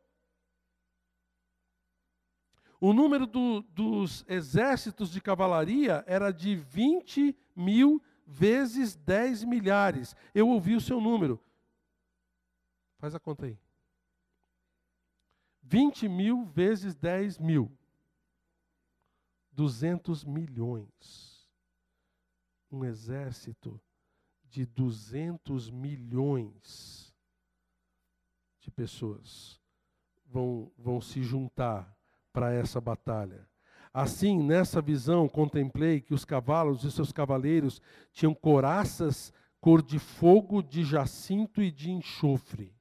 O número do, dos exércitos de cavalaria era de 20 mil vezes 10 milhares. Eu ouvi o seu número. Faz a conta aí. 20 mil vezes 10 mil. 200 milhões. Um exército de 200 milhões de pessoas vão, vão se juntar para essa batalha. Assim, nessa visão, contemplei que os cavalos e seus cavaleiros tinham coraças cor de fogo, de jacinto e de enxofre.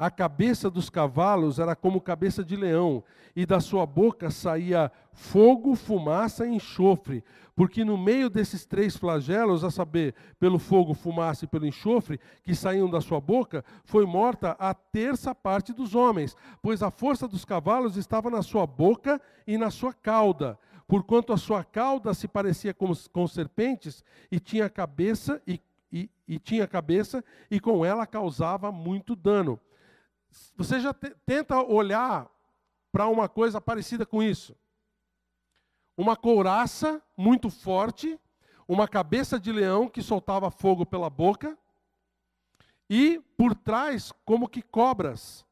A cabeça dos cavalos era como cabeça de leão, e da sua boca saía fogo, fumaça e enxofre, porque no meio desses três flagelos, a saber, pelo fogo, fumaça e pelo enxofre, que saíam da sua boca, foi morta a terça parte dos homens, pois a força dos cavalos estava na sua boca e na sua cauda porquanto a sua cauda se parecia com, com serpentes e tinha cabeça e, e, e, tinha cabeça e com ela causava muito dano. Você já te, tenta olhar para uma coisa parecida com isso. Uma couraça muito forte, uma cabeça de leão que soltava fogo pela boca, e por trás, como que cobras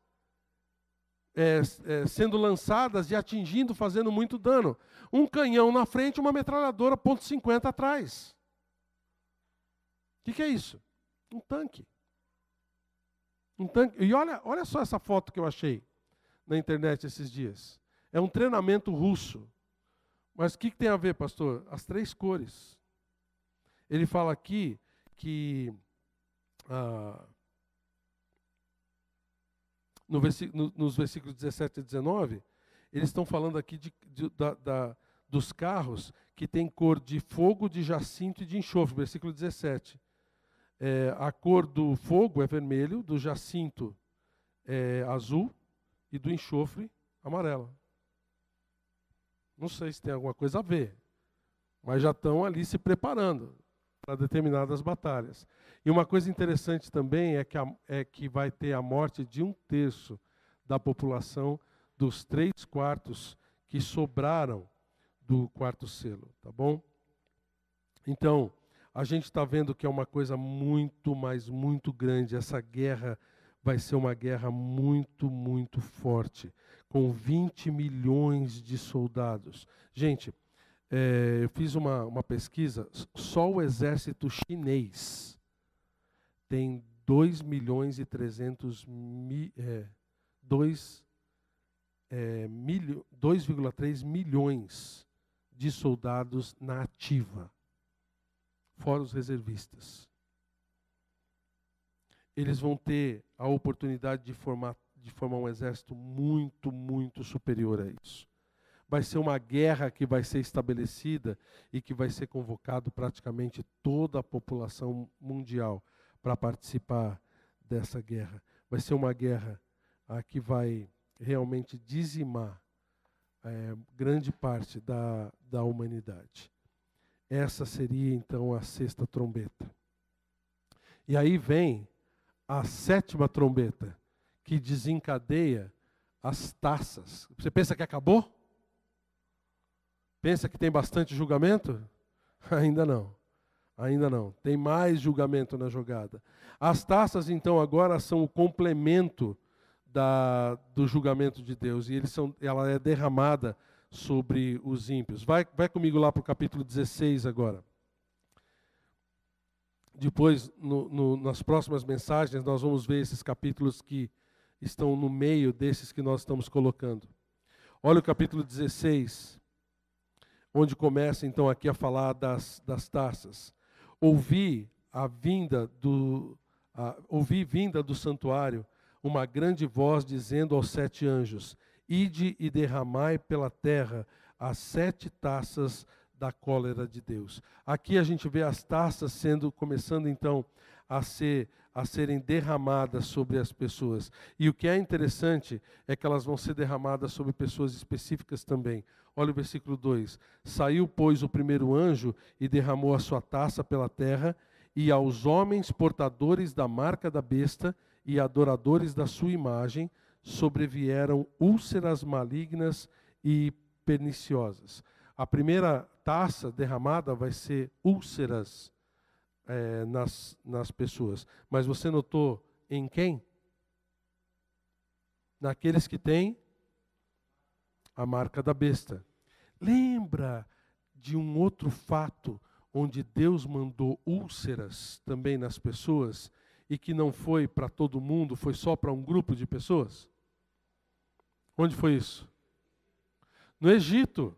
é, é, sendo lançadas e atingindo, fazendo muito dano. Um canhão na frente, uma metralhadora .50 atrás. O que, que é isso? Um tanque. Um tanque, e olha, olha só essa foto que eu achei na internet esses dias. É um treinamento russo. Mas o que, que tem a ver, pastor? As três cores. Ele fala aqui que. Ah, no versículo, nos versículos 17 e 19, eles estão falando aqui de, de, da, da, dos carros que tem cor de fogo, de jacinto e de enxofre, versículo 17 é, a cor do fogo é vermelho, do jacinto é azul e do enxofre amarela. Não sei se tem alguma coisa a ver, mas já estão ali se preparando para determinadas batalhas. E uma coisa interessante também é que, a, é que vai ter a morte de um terço da população dos três quartos que sobraram do quarto selo, tá bom? Então, a gente está vendo que é uma coisa muito, mas muito grande. Essa guerra vai ser uma guerra muito, muito forte, com 20 milhões de soldados. Gente, é, eu fiz uma, uma pesquisa, só o exército chinês tem 2 milhões e 300 mil. É, 2,3 é, milho, milhões de soldados na ativa fora os reservistas. Eles vão ter a oportunidade de formar, de formar um exército muito, muito superior a isso. Vai ser uma guerra que vai ser estabelecida e que vai ser convocado praticamente toda a população mundial para participar dessa guerra. Vai ser uma guerra ah, que vai realmente dizimar é, grande parte da, da humanidade. Essa seria então a sexta trombeta. E aí vem a sétima trombeta, que desencadeia as taças. Você pensa que acabou? Pensa que tem bastante julgamento? Ainda não. Ainda não. Tem mais julgamento na jogada. As taças, então, agora são o complemento da, do julgamento de Deus. E eles são, ela é derramada sobre os ímpios. Vai, vai comigo lá para o capítulo 16 agora. Depois, no, no, nas próximas mensagens, nós vamos ver esses capítulos que estão no meio desses que nós estamos colocando. Olha o capítulo 16, onde começa então aqui a falar das, das taças. Ouvi a vinda do a, ouvi vinda do santuário uma grande voz dizendo aos sete anjos: Ide e derramai pela terra as sete taças da cólera de Deus. Aqui a gente vê as taças sendo começando então a ser a serem derramadas sobre as pessoas. E o que é interessante é que elas vão ser derramadas sobre pessoas específicas também. Olha o versículo 2. Saiu, pois, o primeiro anjo e derramou a sua taça pela terra, e aos homens portadores da marca da besta e adoradores da sua imagem, sobrevieram úlceras malignas e perniciosas. A primeira taça derramada vai ser úlceras é, nas, nas pessoas. Mas você notou em quem? Naqueles que têm a marca da besta. Lembra de um outro fato onde Deus mandou úlceras também nas pessoas? e que não foi para todo mundo, foi só para um grupo de pessoas? Onde foi isso? No Egito.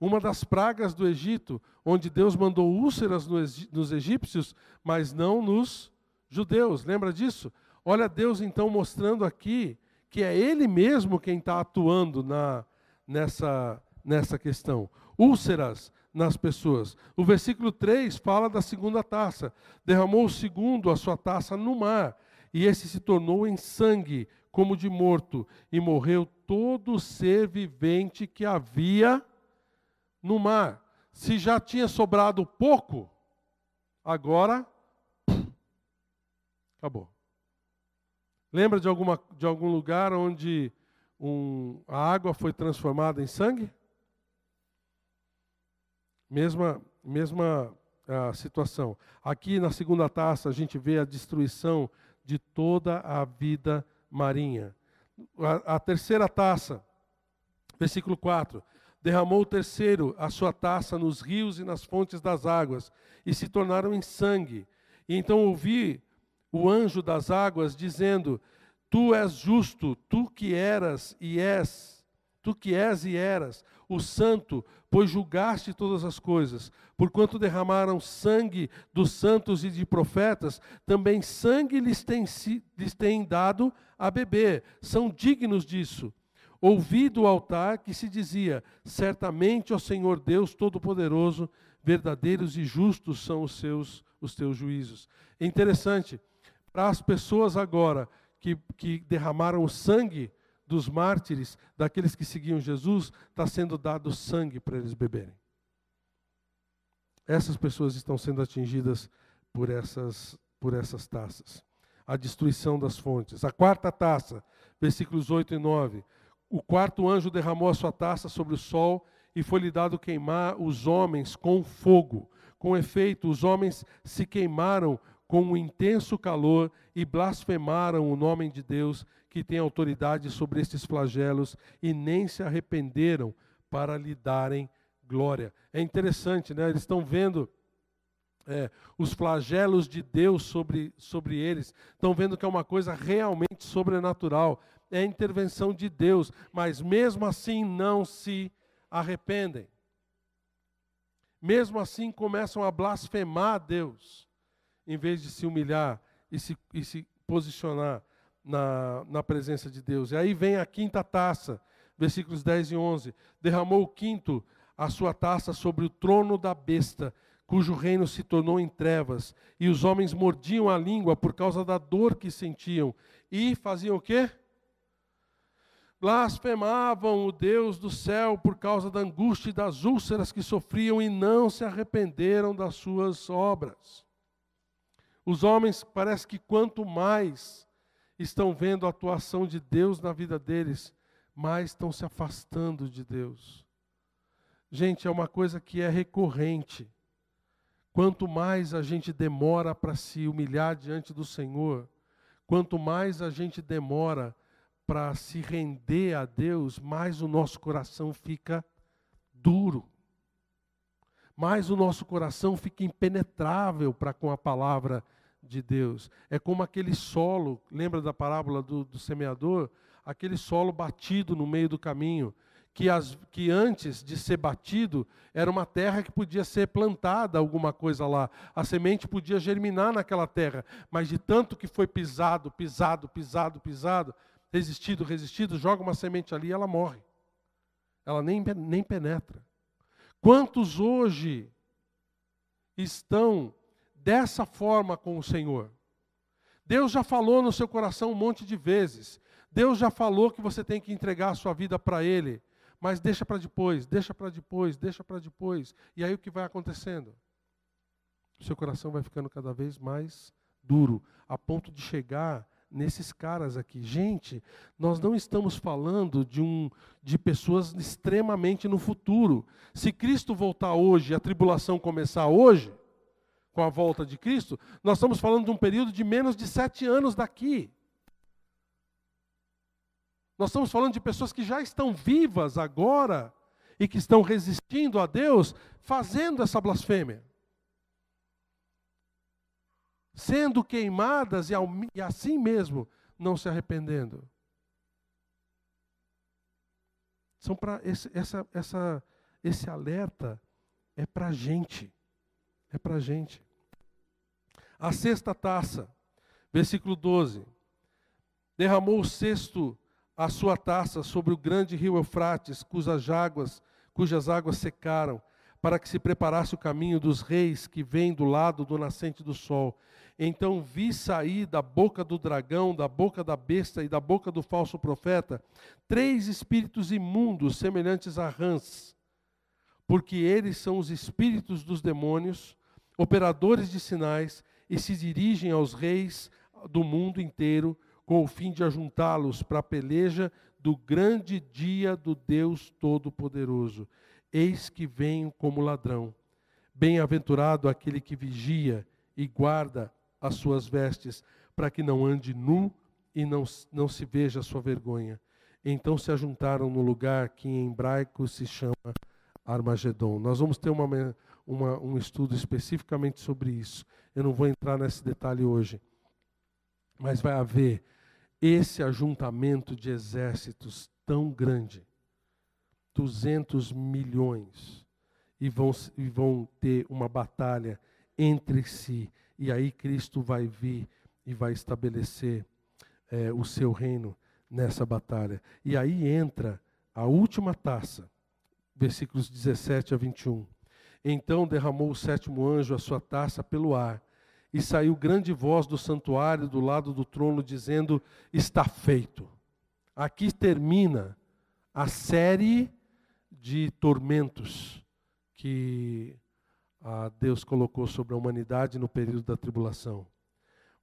Uma das pragas do Egito, onde Deus mandou úlceras nos egípcios, mas não nos judeus. Lembra disso? Olha Deus então mostrando aqui que é Ele mesmo quem está atuando na, nessa, nessa questão. Úlceras nas pessoas. O versículo 3 fala da segunda taça. Derramou o segundo a sua taça no mar, e esse se tornou em sangue, como de morto, e morreu todo ser vivente que havia no mar. Se já tinha sobrado pouco, agora acabou. Lembra de, alguma, de algum lugar onde um, a água foi transformada em sangue? Mesma, mesma ah, situação. Aqui na segunda taça a gente vê a destruição de toda a vida marinha. A, a terceira taça, versículo 4. Derramou o terceiro a sua taça nos rios e nas fontes das águas, e se tornaram em sangue. E então ouvi o anjo das águas dizendo: Tu és justo, tu que eras e és tu que és e eras o santo, pois julgaste todas as coisas, porquanto derramaram sangue dos santos e de profetas, também sangue lhes tem, lhes tem dado a beber, são dignos disso. Ouvi do altar que se dizia: Certamente, ó Senhor Deus Todo-Poderoso, verdadeiros e justos são os, seus, os teus juízos. É interessante, para as pessoas agora que, que derramaram sangue dos mártires, daqueles que seguiam Jesus, está sendo dado sangue para eles beberem. Essas pessoas estão sendo atingidas por essas, por essas taças. A destruição das fontes. A quarta taça, versículos 8 e 9. O quarto anjo derramou a sua taça sobre o sol e foi-lhe dado queimar os homens com fogo. Com efeito, os homens se queimaram com um intenso calor e blasfemaram o nome de Deus que têm autoridade sobre estes flagelos e nem se arrependeram para lhe darem glória. É interessante, né? Eles estão vendo é, os flagelos de Deus sobre, sobre eles, estão vendo que é uma coisa realmente sobrenatural, é a intervenção de Deus, mas mesmo assim não se arrependem. Mesmo assim começam a blasfemar a Deus, em vez de se humilhar e se, e se posicionar na, na presença de Deus. E aí vem a quinta taça, versículos 10 e 11. Derramou o quinto a sua taça sobre o trono da besta, cujo reino se tornou em trevas, e os homens mordiam a língua por causa da dor que sentiam, e faziam o quê? Blasfemavam o Deus do céu por causa da angústia e das úlceras que sofriam e não se arrependeram das suas obras. Os homens, parece que quanto mais estão vendo a atuação de Deus na vida deles, mas estão se afastando de Deus. Gente, é uma coisa que é recorrente. Quanto mais a gente demora para se humilhar diante do Senhor, quanto mais a gente demora para se render a Deus, mais o nosso coração fica duro, mais o nosso coração fica impenetrável para com a palavra de Deus. É como aquele solo, lembra da parábola do, do semeador? Aquele solo batido no meio do caminho, que, as, que, antes de ser batido, era uma terra que podia ser plantada alguma coisa lá. A semente podia germinar naquela terra, mas de tanto que foi pisado, pisado, pisado, pisado, resistido, resistido, joga uma semente ali e ela morre. Ela nem, nem penetra. Quantos hoje estão dessa forma com o Senhor. Deus já falou no seu coração um monte de vezes. Deus já falou que você tem que entregar a sua vida para Ele. Mas deixa para depois, deixa para depois, deixa para depois. E aí o que vai acontecendo? O seu coração vai ficando cada vez mais duro, a ponto de chegar nesses caras aqui. Gente, nós não estamos falando de, um, de pessoas extremamente no futuro. Se Cristo voltar hoje e a tribulação começar hoje, com a volta de Cristo, nós estamos falando de um período de menos de sete anos daqui. Nós estamos falando de pessoas que já estão vivas agora e que estão resistindo a Deus, fazendo essa blasfêmia. Sendo queimadas e, ao, e assim mesmo não se arrependendo. São para esse, essa, essa, esse alerta é para a gente. É para a gente. A sexta taça, versículo 12. Derramou o sexto a sua taça sobre o grande rio Eufrates, cujas águas, cujas águas secaram, para que se preparasse o caminho dos reis que vêm do lado do nascente do sol. Então vi sair da boca do dragão, da boca da besta e da boca do falso profeta três espíritos imundos, semelhantes a rãs, porque eles são os espíritos dos demônios, operadores de sinais e se dirigem aos reis do mundo inteiro com o fim de ajuntá-los para a peleja do grande dia do Deus Todo-Poderoso. Eis que venho como ladrão. Bem-aventurado aquele que vigia e guarda as suas vestes, para que não ande nu e não, não se veja a sua vergonha. Então se ajuntaram no lugar que em hebraico se chama Armagedon. Nós vamos ter uma, uma, um estudo especificamente sobre isso. Eu não vou entrar nesse detalhe hoje. Mas vai haver esse ajuntamento de exércitos tão grande 200 milhões e vão, e vão ter uma batalha entre si. E aí Cristo vai vir e vai estabelecer é, o seu reino nessa batalha. E aí entra a última taça, versículos 17 a 21. Então derramou o sétimo anjo a sua taça pelo ar, e saiu grande voz do santuário do lado do trono, dizendo: Está feito. Aqui termina a série de tormentos que ah, Deus colocou sobre a humanidade no período da tribulação.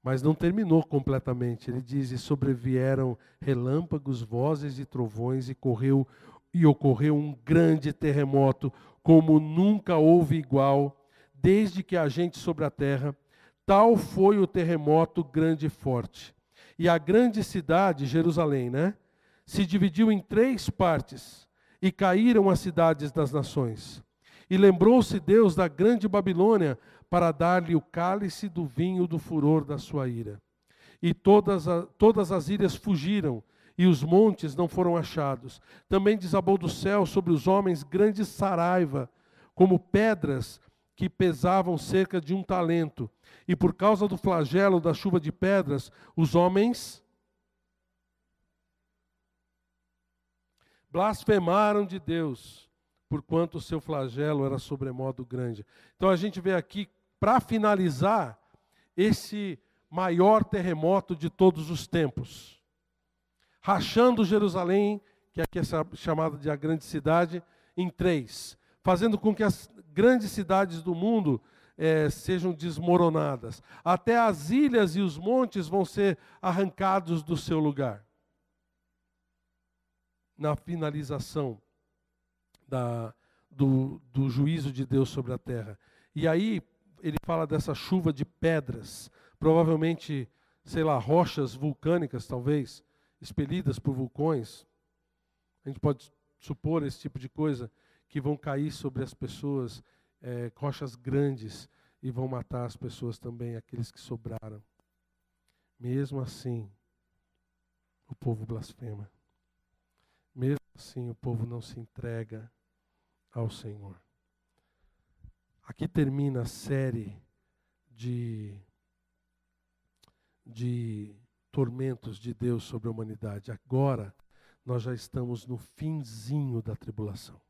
Mas não terminou completamente. Ele diz: e sobrevieram relâmpagos, vozes e trovões, e correu e ocorreu um grande terremoto, como nunca houve igual, desde que a gente sobre a terra Tal foi o terremoto grande e forte. E a grande cidade, Jerusalém, né, se dividiu em três partes, e caíram as cidades das nações. E lembrou-se Deus da grande Babilônia para dar-lhe o cálice do vinho do furor da sua ira. E todas, a, todas as ilhas fugiram, e os montes não foram achados. Também desabou do céu sobre os homens grande saraiva, como pedras que pesavam cerca de um talento. E por causa do flagelo da chuva de pedras, os homens blasfemaram de Deus, porquanto o seu flagelo era sobremodo grande. Então a gente vê aqui, para finalizar, esse maior terremoto de todos os tempos. Rachando Jerusalém, que é aqui é chamada de a grande cidade, em três fazendo com que as grandes cidades do mundo é, sejam desmoronadas. Até as ilhas e os montes vão ser arrancados do seu lugar. Na finalização da, do, do juízo de Deus sobre a terra. E aí ele fala dessa chuva de pedras, provavelmente, sei lá, rochas vulcânicas, talvez, expelidas por vulcões. A gente pode supor esse tipo de coisa que vão cair sobre as pessoas é, rochas grandes e vão matar as pessoas também, aqueles que sobraram. Mesmo assim, o povo blasfema. Mesmo assim, o povo não se entrega ao Senhor. Aqui termina a série de, de tormentos de Deus sobre a humanidade. Agora, nós já estamos no finzinho da tribulação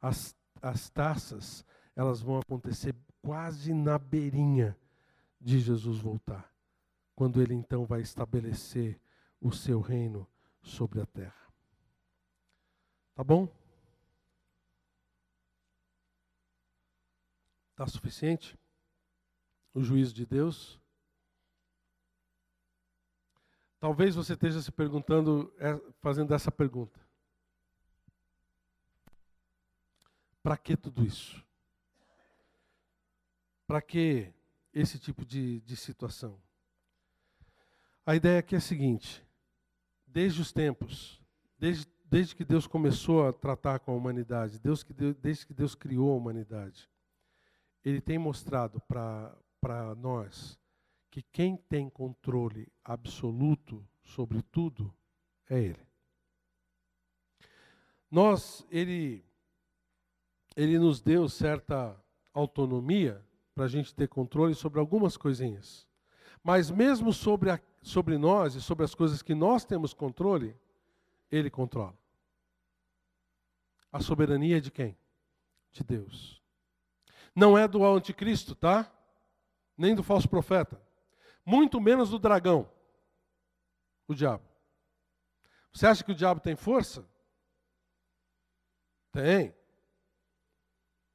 as, as taças elas vão acontecer quase na beirinha de Jesus voltar, quando ele então vai estabelecer o seu reino sobre a terra. Tá bom? Tá suficiente? O juízo de Deus? Talvez você esteja se perguntando, é, fazendo essa pergunta. Para que tudo isso? Para que esse tipo de, de situação? A ideia aqui é a seguinte: desde os tempos, desde, desde que Deus começou a tratar com a humanidade, Deus que, desde que Deus criou a humanidade, Ele tem mostrado para nós que quem tem controle absoluto sobre tudo é Ele. Nós, Ele ele nos deu certa autonomia para a gente ter controle sobre algumas coisinhas. Mas mesmo sobre, a, sobre nós e sobre as coisas que nós temos controle, ele controla. A soberania é de quem? De Deus. Não é do anticristo, tá? Nem do falso profeta. Muito menos do dragão, o diabo. Você acha que o diabo tem força? Tem.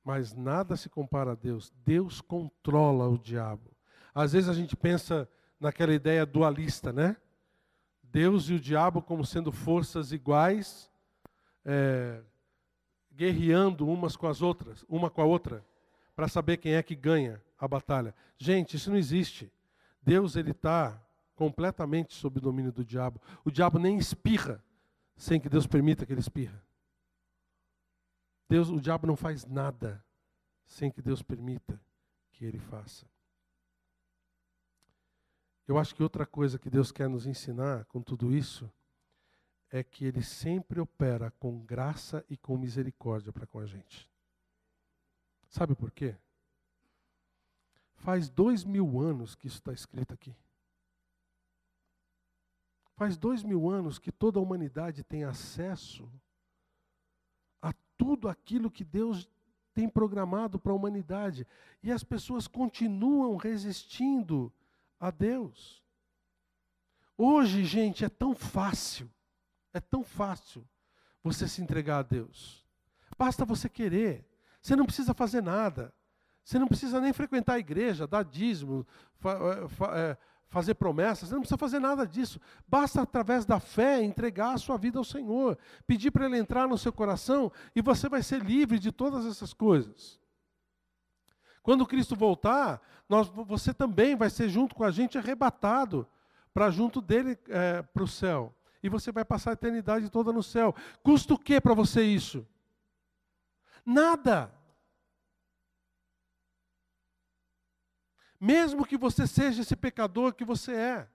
Mas nada se compara a Deus. Deus controla o diabo. Às vezes a gente pensa naquela ideia dualista, né? Deus e o diabo como sendo forças iguais, é, guerreando umas com as outras, uma com a outra, para saber quem é que ganha a batalha. Gente, isso não existe. Deus ele está completamente sob o domínio do diabo. O diabo nem espirra sem que Deus permita que ele espirra. Deus, o diabo não faz nada sem que Deus permita que ele faça. Eu acho que outra coisa que Deus quer nos ensinar com tudo isso é que ele sempre opera com graça e com misericórdia para com a gente. Sabe por quê? Faz dois mil anos que isso está escrito aqui. Faz dois mil anos que toda a humanidade tem acesso tudo aquilo que Deus tem programado para a humanidade. E as pessoas continuam resistindo a Deus. Hoje, gente, é tão fácil, é tão fácil você se entregar a Deus. Basta você querer. Você não precisa fazer nada. Você não precisa nem frequentar a igreja, dar dízimo, fa, eh, fa, é, fazer promessas, você não precisa fazer nada disso. Basta, através da fé, entregar a sua vida ao Senhor, pedir para Ele entrar no seu coração e você vai ser livre de todas essas coisas. Quando Cristo voltar, nós, você também vai ser junto com a gente arrebatado para junto dele é, para o céu. E você vai passar a eternidade toda no céu. Custa o que para você isso? Nada. Mesmo que você seja esse pecador que você é.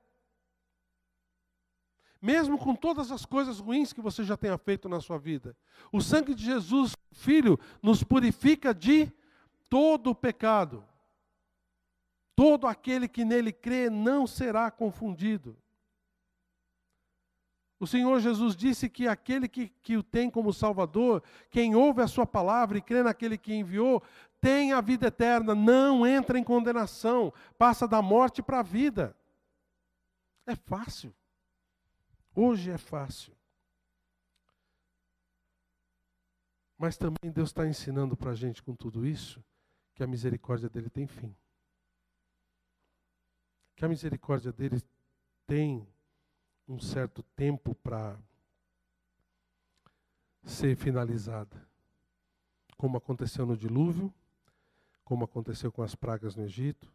Mesmo com todas as coisas ruins que você já tenha feito na sua vida. O sangue de Jesus, Filho, nos purifica de todo o pecado. Todo aquele que nele crê não será confundido. O Senhor Jesus disse que aquele que, que o tem como Salvador, quem ouve a sua palavra e crê naquele que enviou, tem a vida eterna, não entra em condenação, passa da morte para a vida. É fácil. Hoje é fácil. Mas também Deus está ensinando para a gente com tudo isso que a misericórdia dele tem fim. Que a misericórdia dele tem um certo tempo para ser finalizada, como aconteceu no dilúvio, como aconteceu com as pragas no Egito,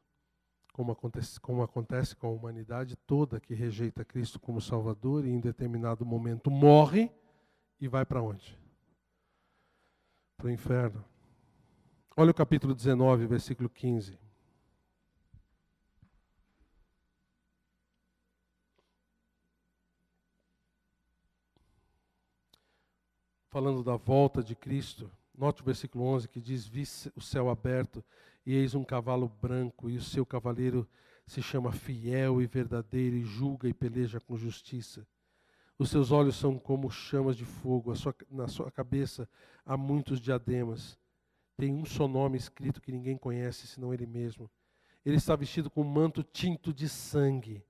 como acontece, como acontece com a humanidade toda que rejeita Cristo como Salvador e em determinado momento morre e vai para onde? Para o inferno. Olha o capítulo 19, versículo 15. Falando da volta de Cristo, Note o versículo 11 que diz: Vi o céu aberto, e eis um cavalo branco, e o seu cavaleiro se chama Fiel e Verdadeiro, e julga e peleja com justiça. Os seus olhos são como chamas de fogo, sua, na sua cabeça há muitos diademas. Tem um só nome escrito que ninguém conhece senão ele mesmo. Ele está vestido com um manto tinto de sangue,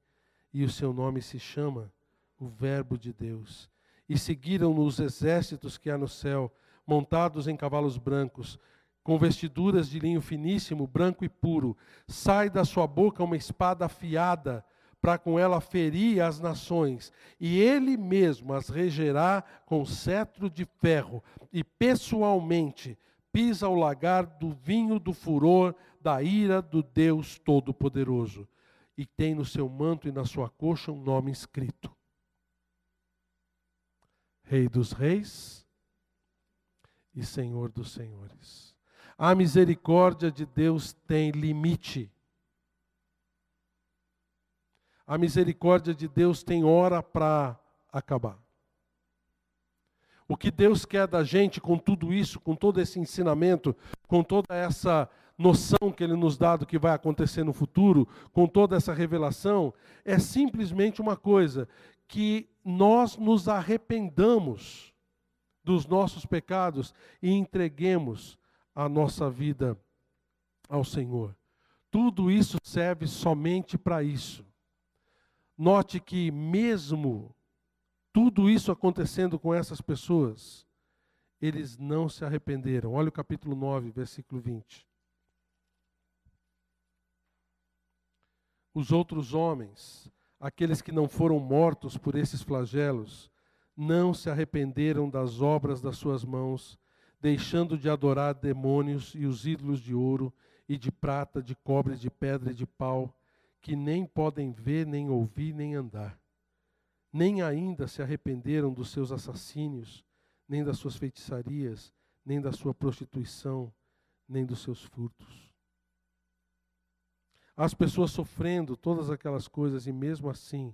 e o seu nome se chama o Verbo de Deus. E seguiram-no os exércitos que há no céu, montados em cavalos brancos, com vestiduras de linho finíssimo, branco e puro. Sai da sua boca uma espada afiada, para com ela ferir as nações, e ele mesmo as regerá com cetro de ferro, e pessoalmente pisa o lagar do vinho do furor da ira do Deus Todo-Poderoso, e tem no seu manto e na sua coxa um nome escrito: Rei dos Reis e Senhor dos senhores. A misericórdia de Deus tem limite. A misericórdia de Deus tem hora para acabar. O que Deus quer da gente com tudo isso, com todo esse ensinamento, com toda essa noção que Ele nos dá do que vai acontecer no futuro, com toda essa revelação, é simplesmente uma coisa: que nós nos arrependamos dos nossos pecados e entreguemos a nossa vida ao Senhor. Tudo isso serve somente para isso. Note que, mesmo tudo isso acontecendo com essas pessoas, eles não se arrependeram. Olha o capítulo 9, versículo 20. Os outros homens, aqueles que não foram mortos por esses flagelos, não se arrependeram das obras das suas mãos, deixando de adorar demônios e os ídolos de ouro e de prata, de cobre, de pedra e de pau, que nem podem ver, nem ouvir, nem andar. Nem ainda se arrependeram dos seus assassínios, nem das suas feitiçarias, nem da sua prostituição, nem dos seus furtos. As pessoas sofrendo todas aquelas coisas e mesmo assim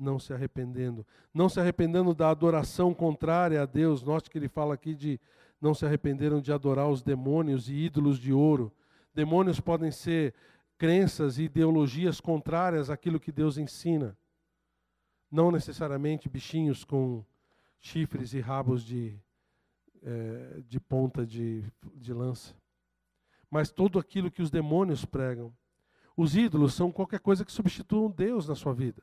não se arrependendo. Não se arrependendo da adoração contrária a Deus. Note que ele fala aqui de não se arrependeram de adorar os demônios e ídolos de ouro. Demônios podem ser crenças e ideologias contrárias àquilo que Deus ensina. Não necessariamente bichinhos com chifres e rabos de, é, de ponta de, de lança. Mas tudo aquilo que os demônios pregam. Os ídolos são qualquer coisa que substituam Deus na sua vida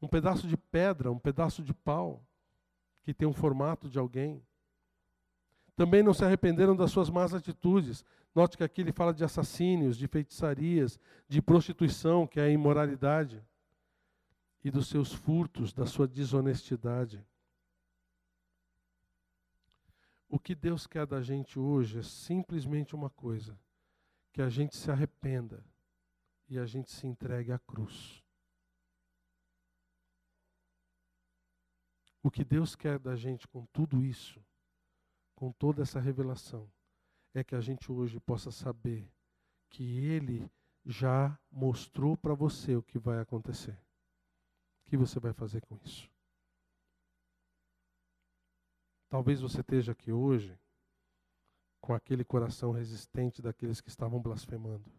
um pedaço de pedra, um pedaço de pau, que tem um formato de alguém. Também não se arrependeram das suas más atitudes. Note que aqui ele fala de assassínios, de feitiçarias, de prostituição, que é a imoralidade, e dos seus furtos, da sua desonestidade. O que Deus quer da gente hoje é simplesmente uma coisa: que a gente se arrependa e a gente se entregue à cruz. O que Deus quer da gente com tudo isso, com toda essa revelação, é que a gente hoje possa saber que Ele já mostrou para você o que vai acontecer. O que você vai fazer com isso? Talvez você esteja aqui hoje com aquele coração resistente daqueles que estavam blasfemando.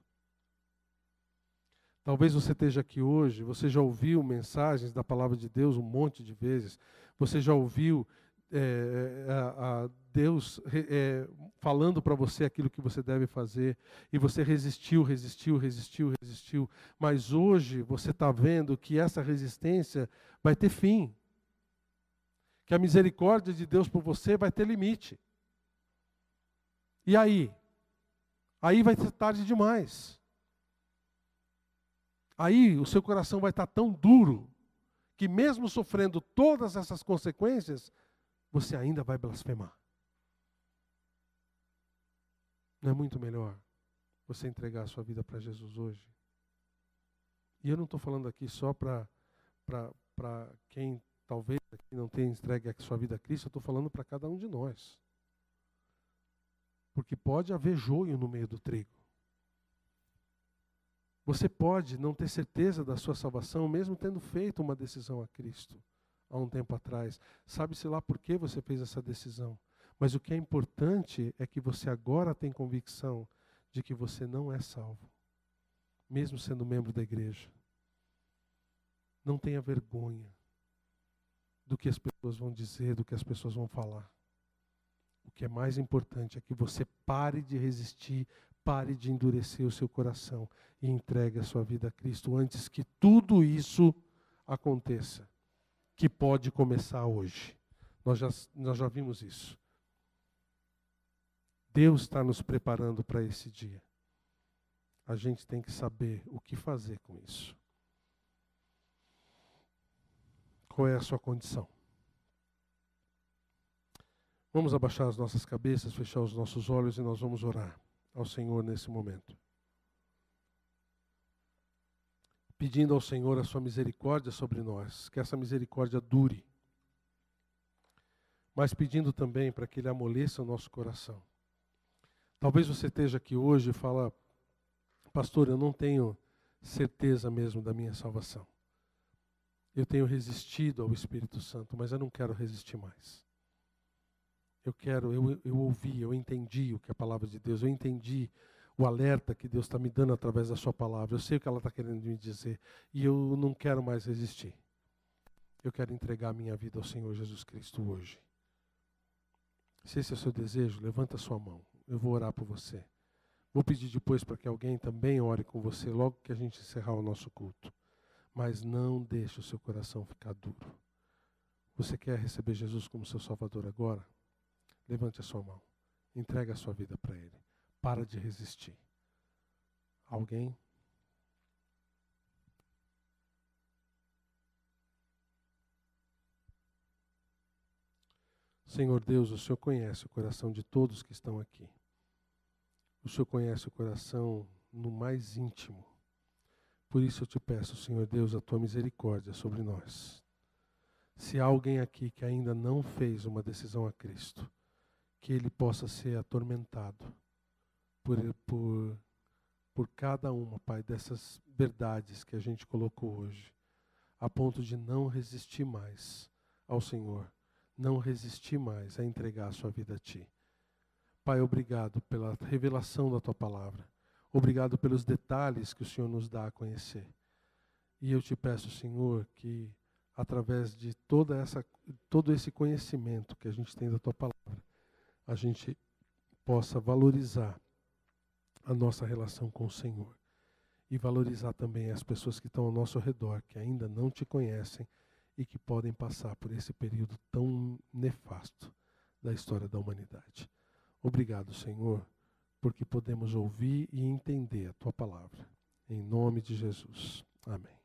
Talvez você esteja aqui hoje, você já ouviu mensagens da palavra de Deus um monte de vezes, você já ouviu é, a, a Deus é, falando para você aquilo que você deve fazer, e você resistiu, resistiu, resistiu, resistiu, mas hoje você está vendo que essa resistência vai ter fim, que a misericórdia de Deus por você vai ter limite. E aí? Aí vai ser tarde demais. Aí o seu coração vai estar tão duro que, mesmo sofrendo todas essas consequências, você ainda vai blasfemar. Não é muito melhor você entregar a sua vida para Jesus hoje? E eu não estou falando aqui só para quem talvez aqui não tenha entregue a sua vida a Cristo, eu estou falando para cada um de nós. Porque pode haver joio no meio do trigo. Você pode não ter certeza da sua salvação, mesmo tendo feito uma decisão a Cristo há um tempo atrás. Sabe-se lá por que você fez essa decisão. Mas o que é importante é que você agora tem convicção de que você não é salvo, mesmo sendo membro da igreja. Não tenha vergonha do que as pessoas vão dizer, do que as pessoas vão falar. O que é mais importante é que você pare de resistir pare de endurecer o seu coração e entregue a sua vida a Cristo antes que tudo isso aconteça, que pode começar hoje. Nós já, nós já vimos isso. Deus está nos preparando para esse dia. A gente tem que saber o que fazer com isso. Qual é a sua condição? Vamos abaixar as nossas cabeças, fechar os nossos olhos e nós vamos orar ao Senhor nesse momento. Pedindo ao Senhor a sua misericórdia sobre nós, que essa misericórdia dure. Mas pedindo também para que Ele amoleça o nosso coração. Talvez você esteja aqui hoje e fala, pastor, eu não tenho certeza mesmo da minha salvação. Eu tenho resistido ao Espírito Santo, mas eu não quero resistir mais. Eu quero, eu, eu ouvi, eu entendi o que é a palavra de Deus, eu entendi o alerta que Deus está me dando através da Sua palavra, eu sei o que ela está querendo me dizer e eu não quero mais resistir. Eu quero entregar a minha vida ao Senhor Jesus Cristo hoje. Se esse é o seu desejo, levanta a sua mão, eu vou orar por você. Vou pedir depois para que alguém também ore com você logo que a gente encerrar o nosso culto. Mas não deixe o seu coração ficar duro. Você quer receber Jesus como seu Salvador agora? Levante a sua mão. Entregue a sua vida para Ele. Para de resistir. Alguém? Senhor Deus, o Senhor conhece o coração de todos que estão aqui. O Senhor conhece o coração no mais íntimo. Por isso eu te peço, Senhor Deus, a tua misericórdia sobre nós. Se há alguém aqui que ainda não fez uma decisão a Cristo, que ele possa ser atormentado por, por, por cada uma, Pai, dessas verdades que a gente colocou hoje, a ponto de não resistir mais ao Senhor, não resistir mais a entregar a sua vida a Ti. Pai, obrigado pela revelação da Tua palavra, obrigado pelos detalhes que o Senhor nos dá a conhecer. E eu te peço, Senhor, que através de toda essa, todo esse conhecimento que a gente tem da Tua palavra, a gente possa valorizar a nossa relação com o Senhor e valorizar também as pessoas que estão ao nosso redor, que ainda não te conhecem e que podem passar por esse período tão nefasto da história da humanidade. Obrigado, Senhor, porque podemos ouvir e entender a tua palavra. Em nome de Jesus. Amém.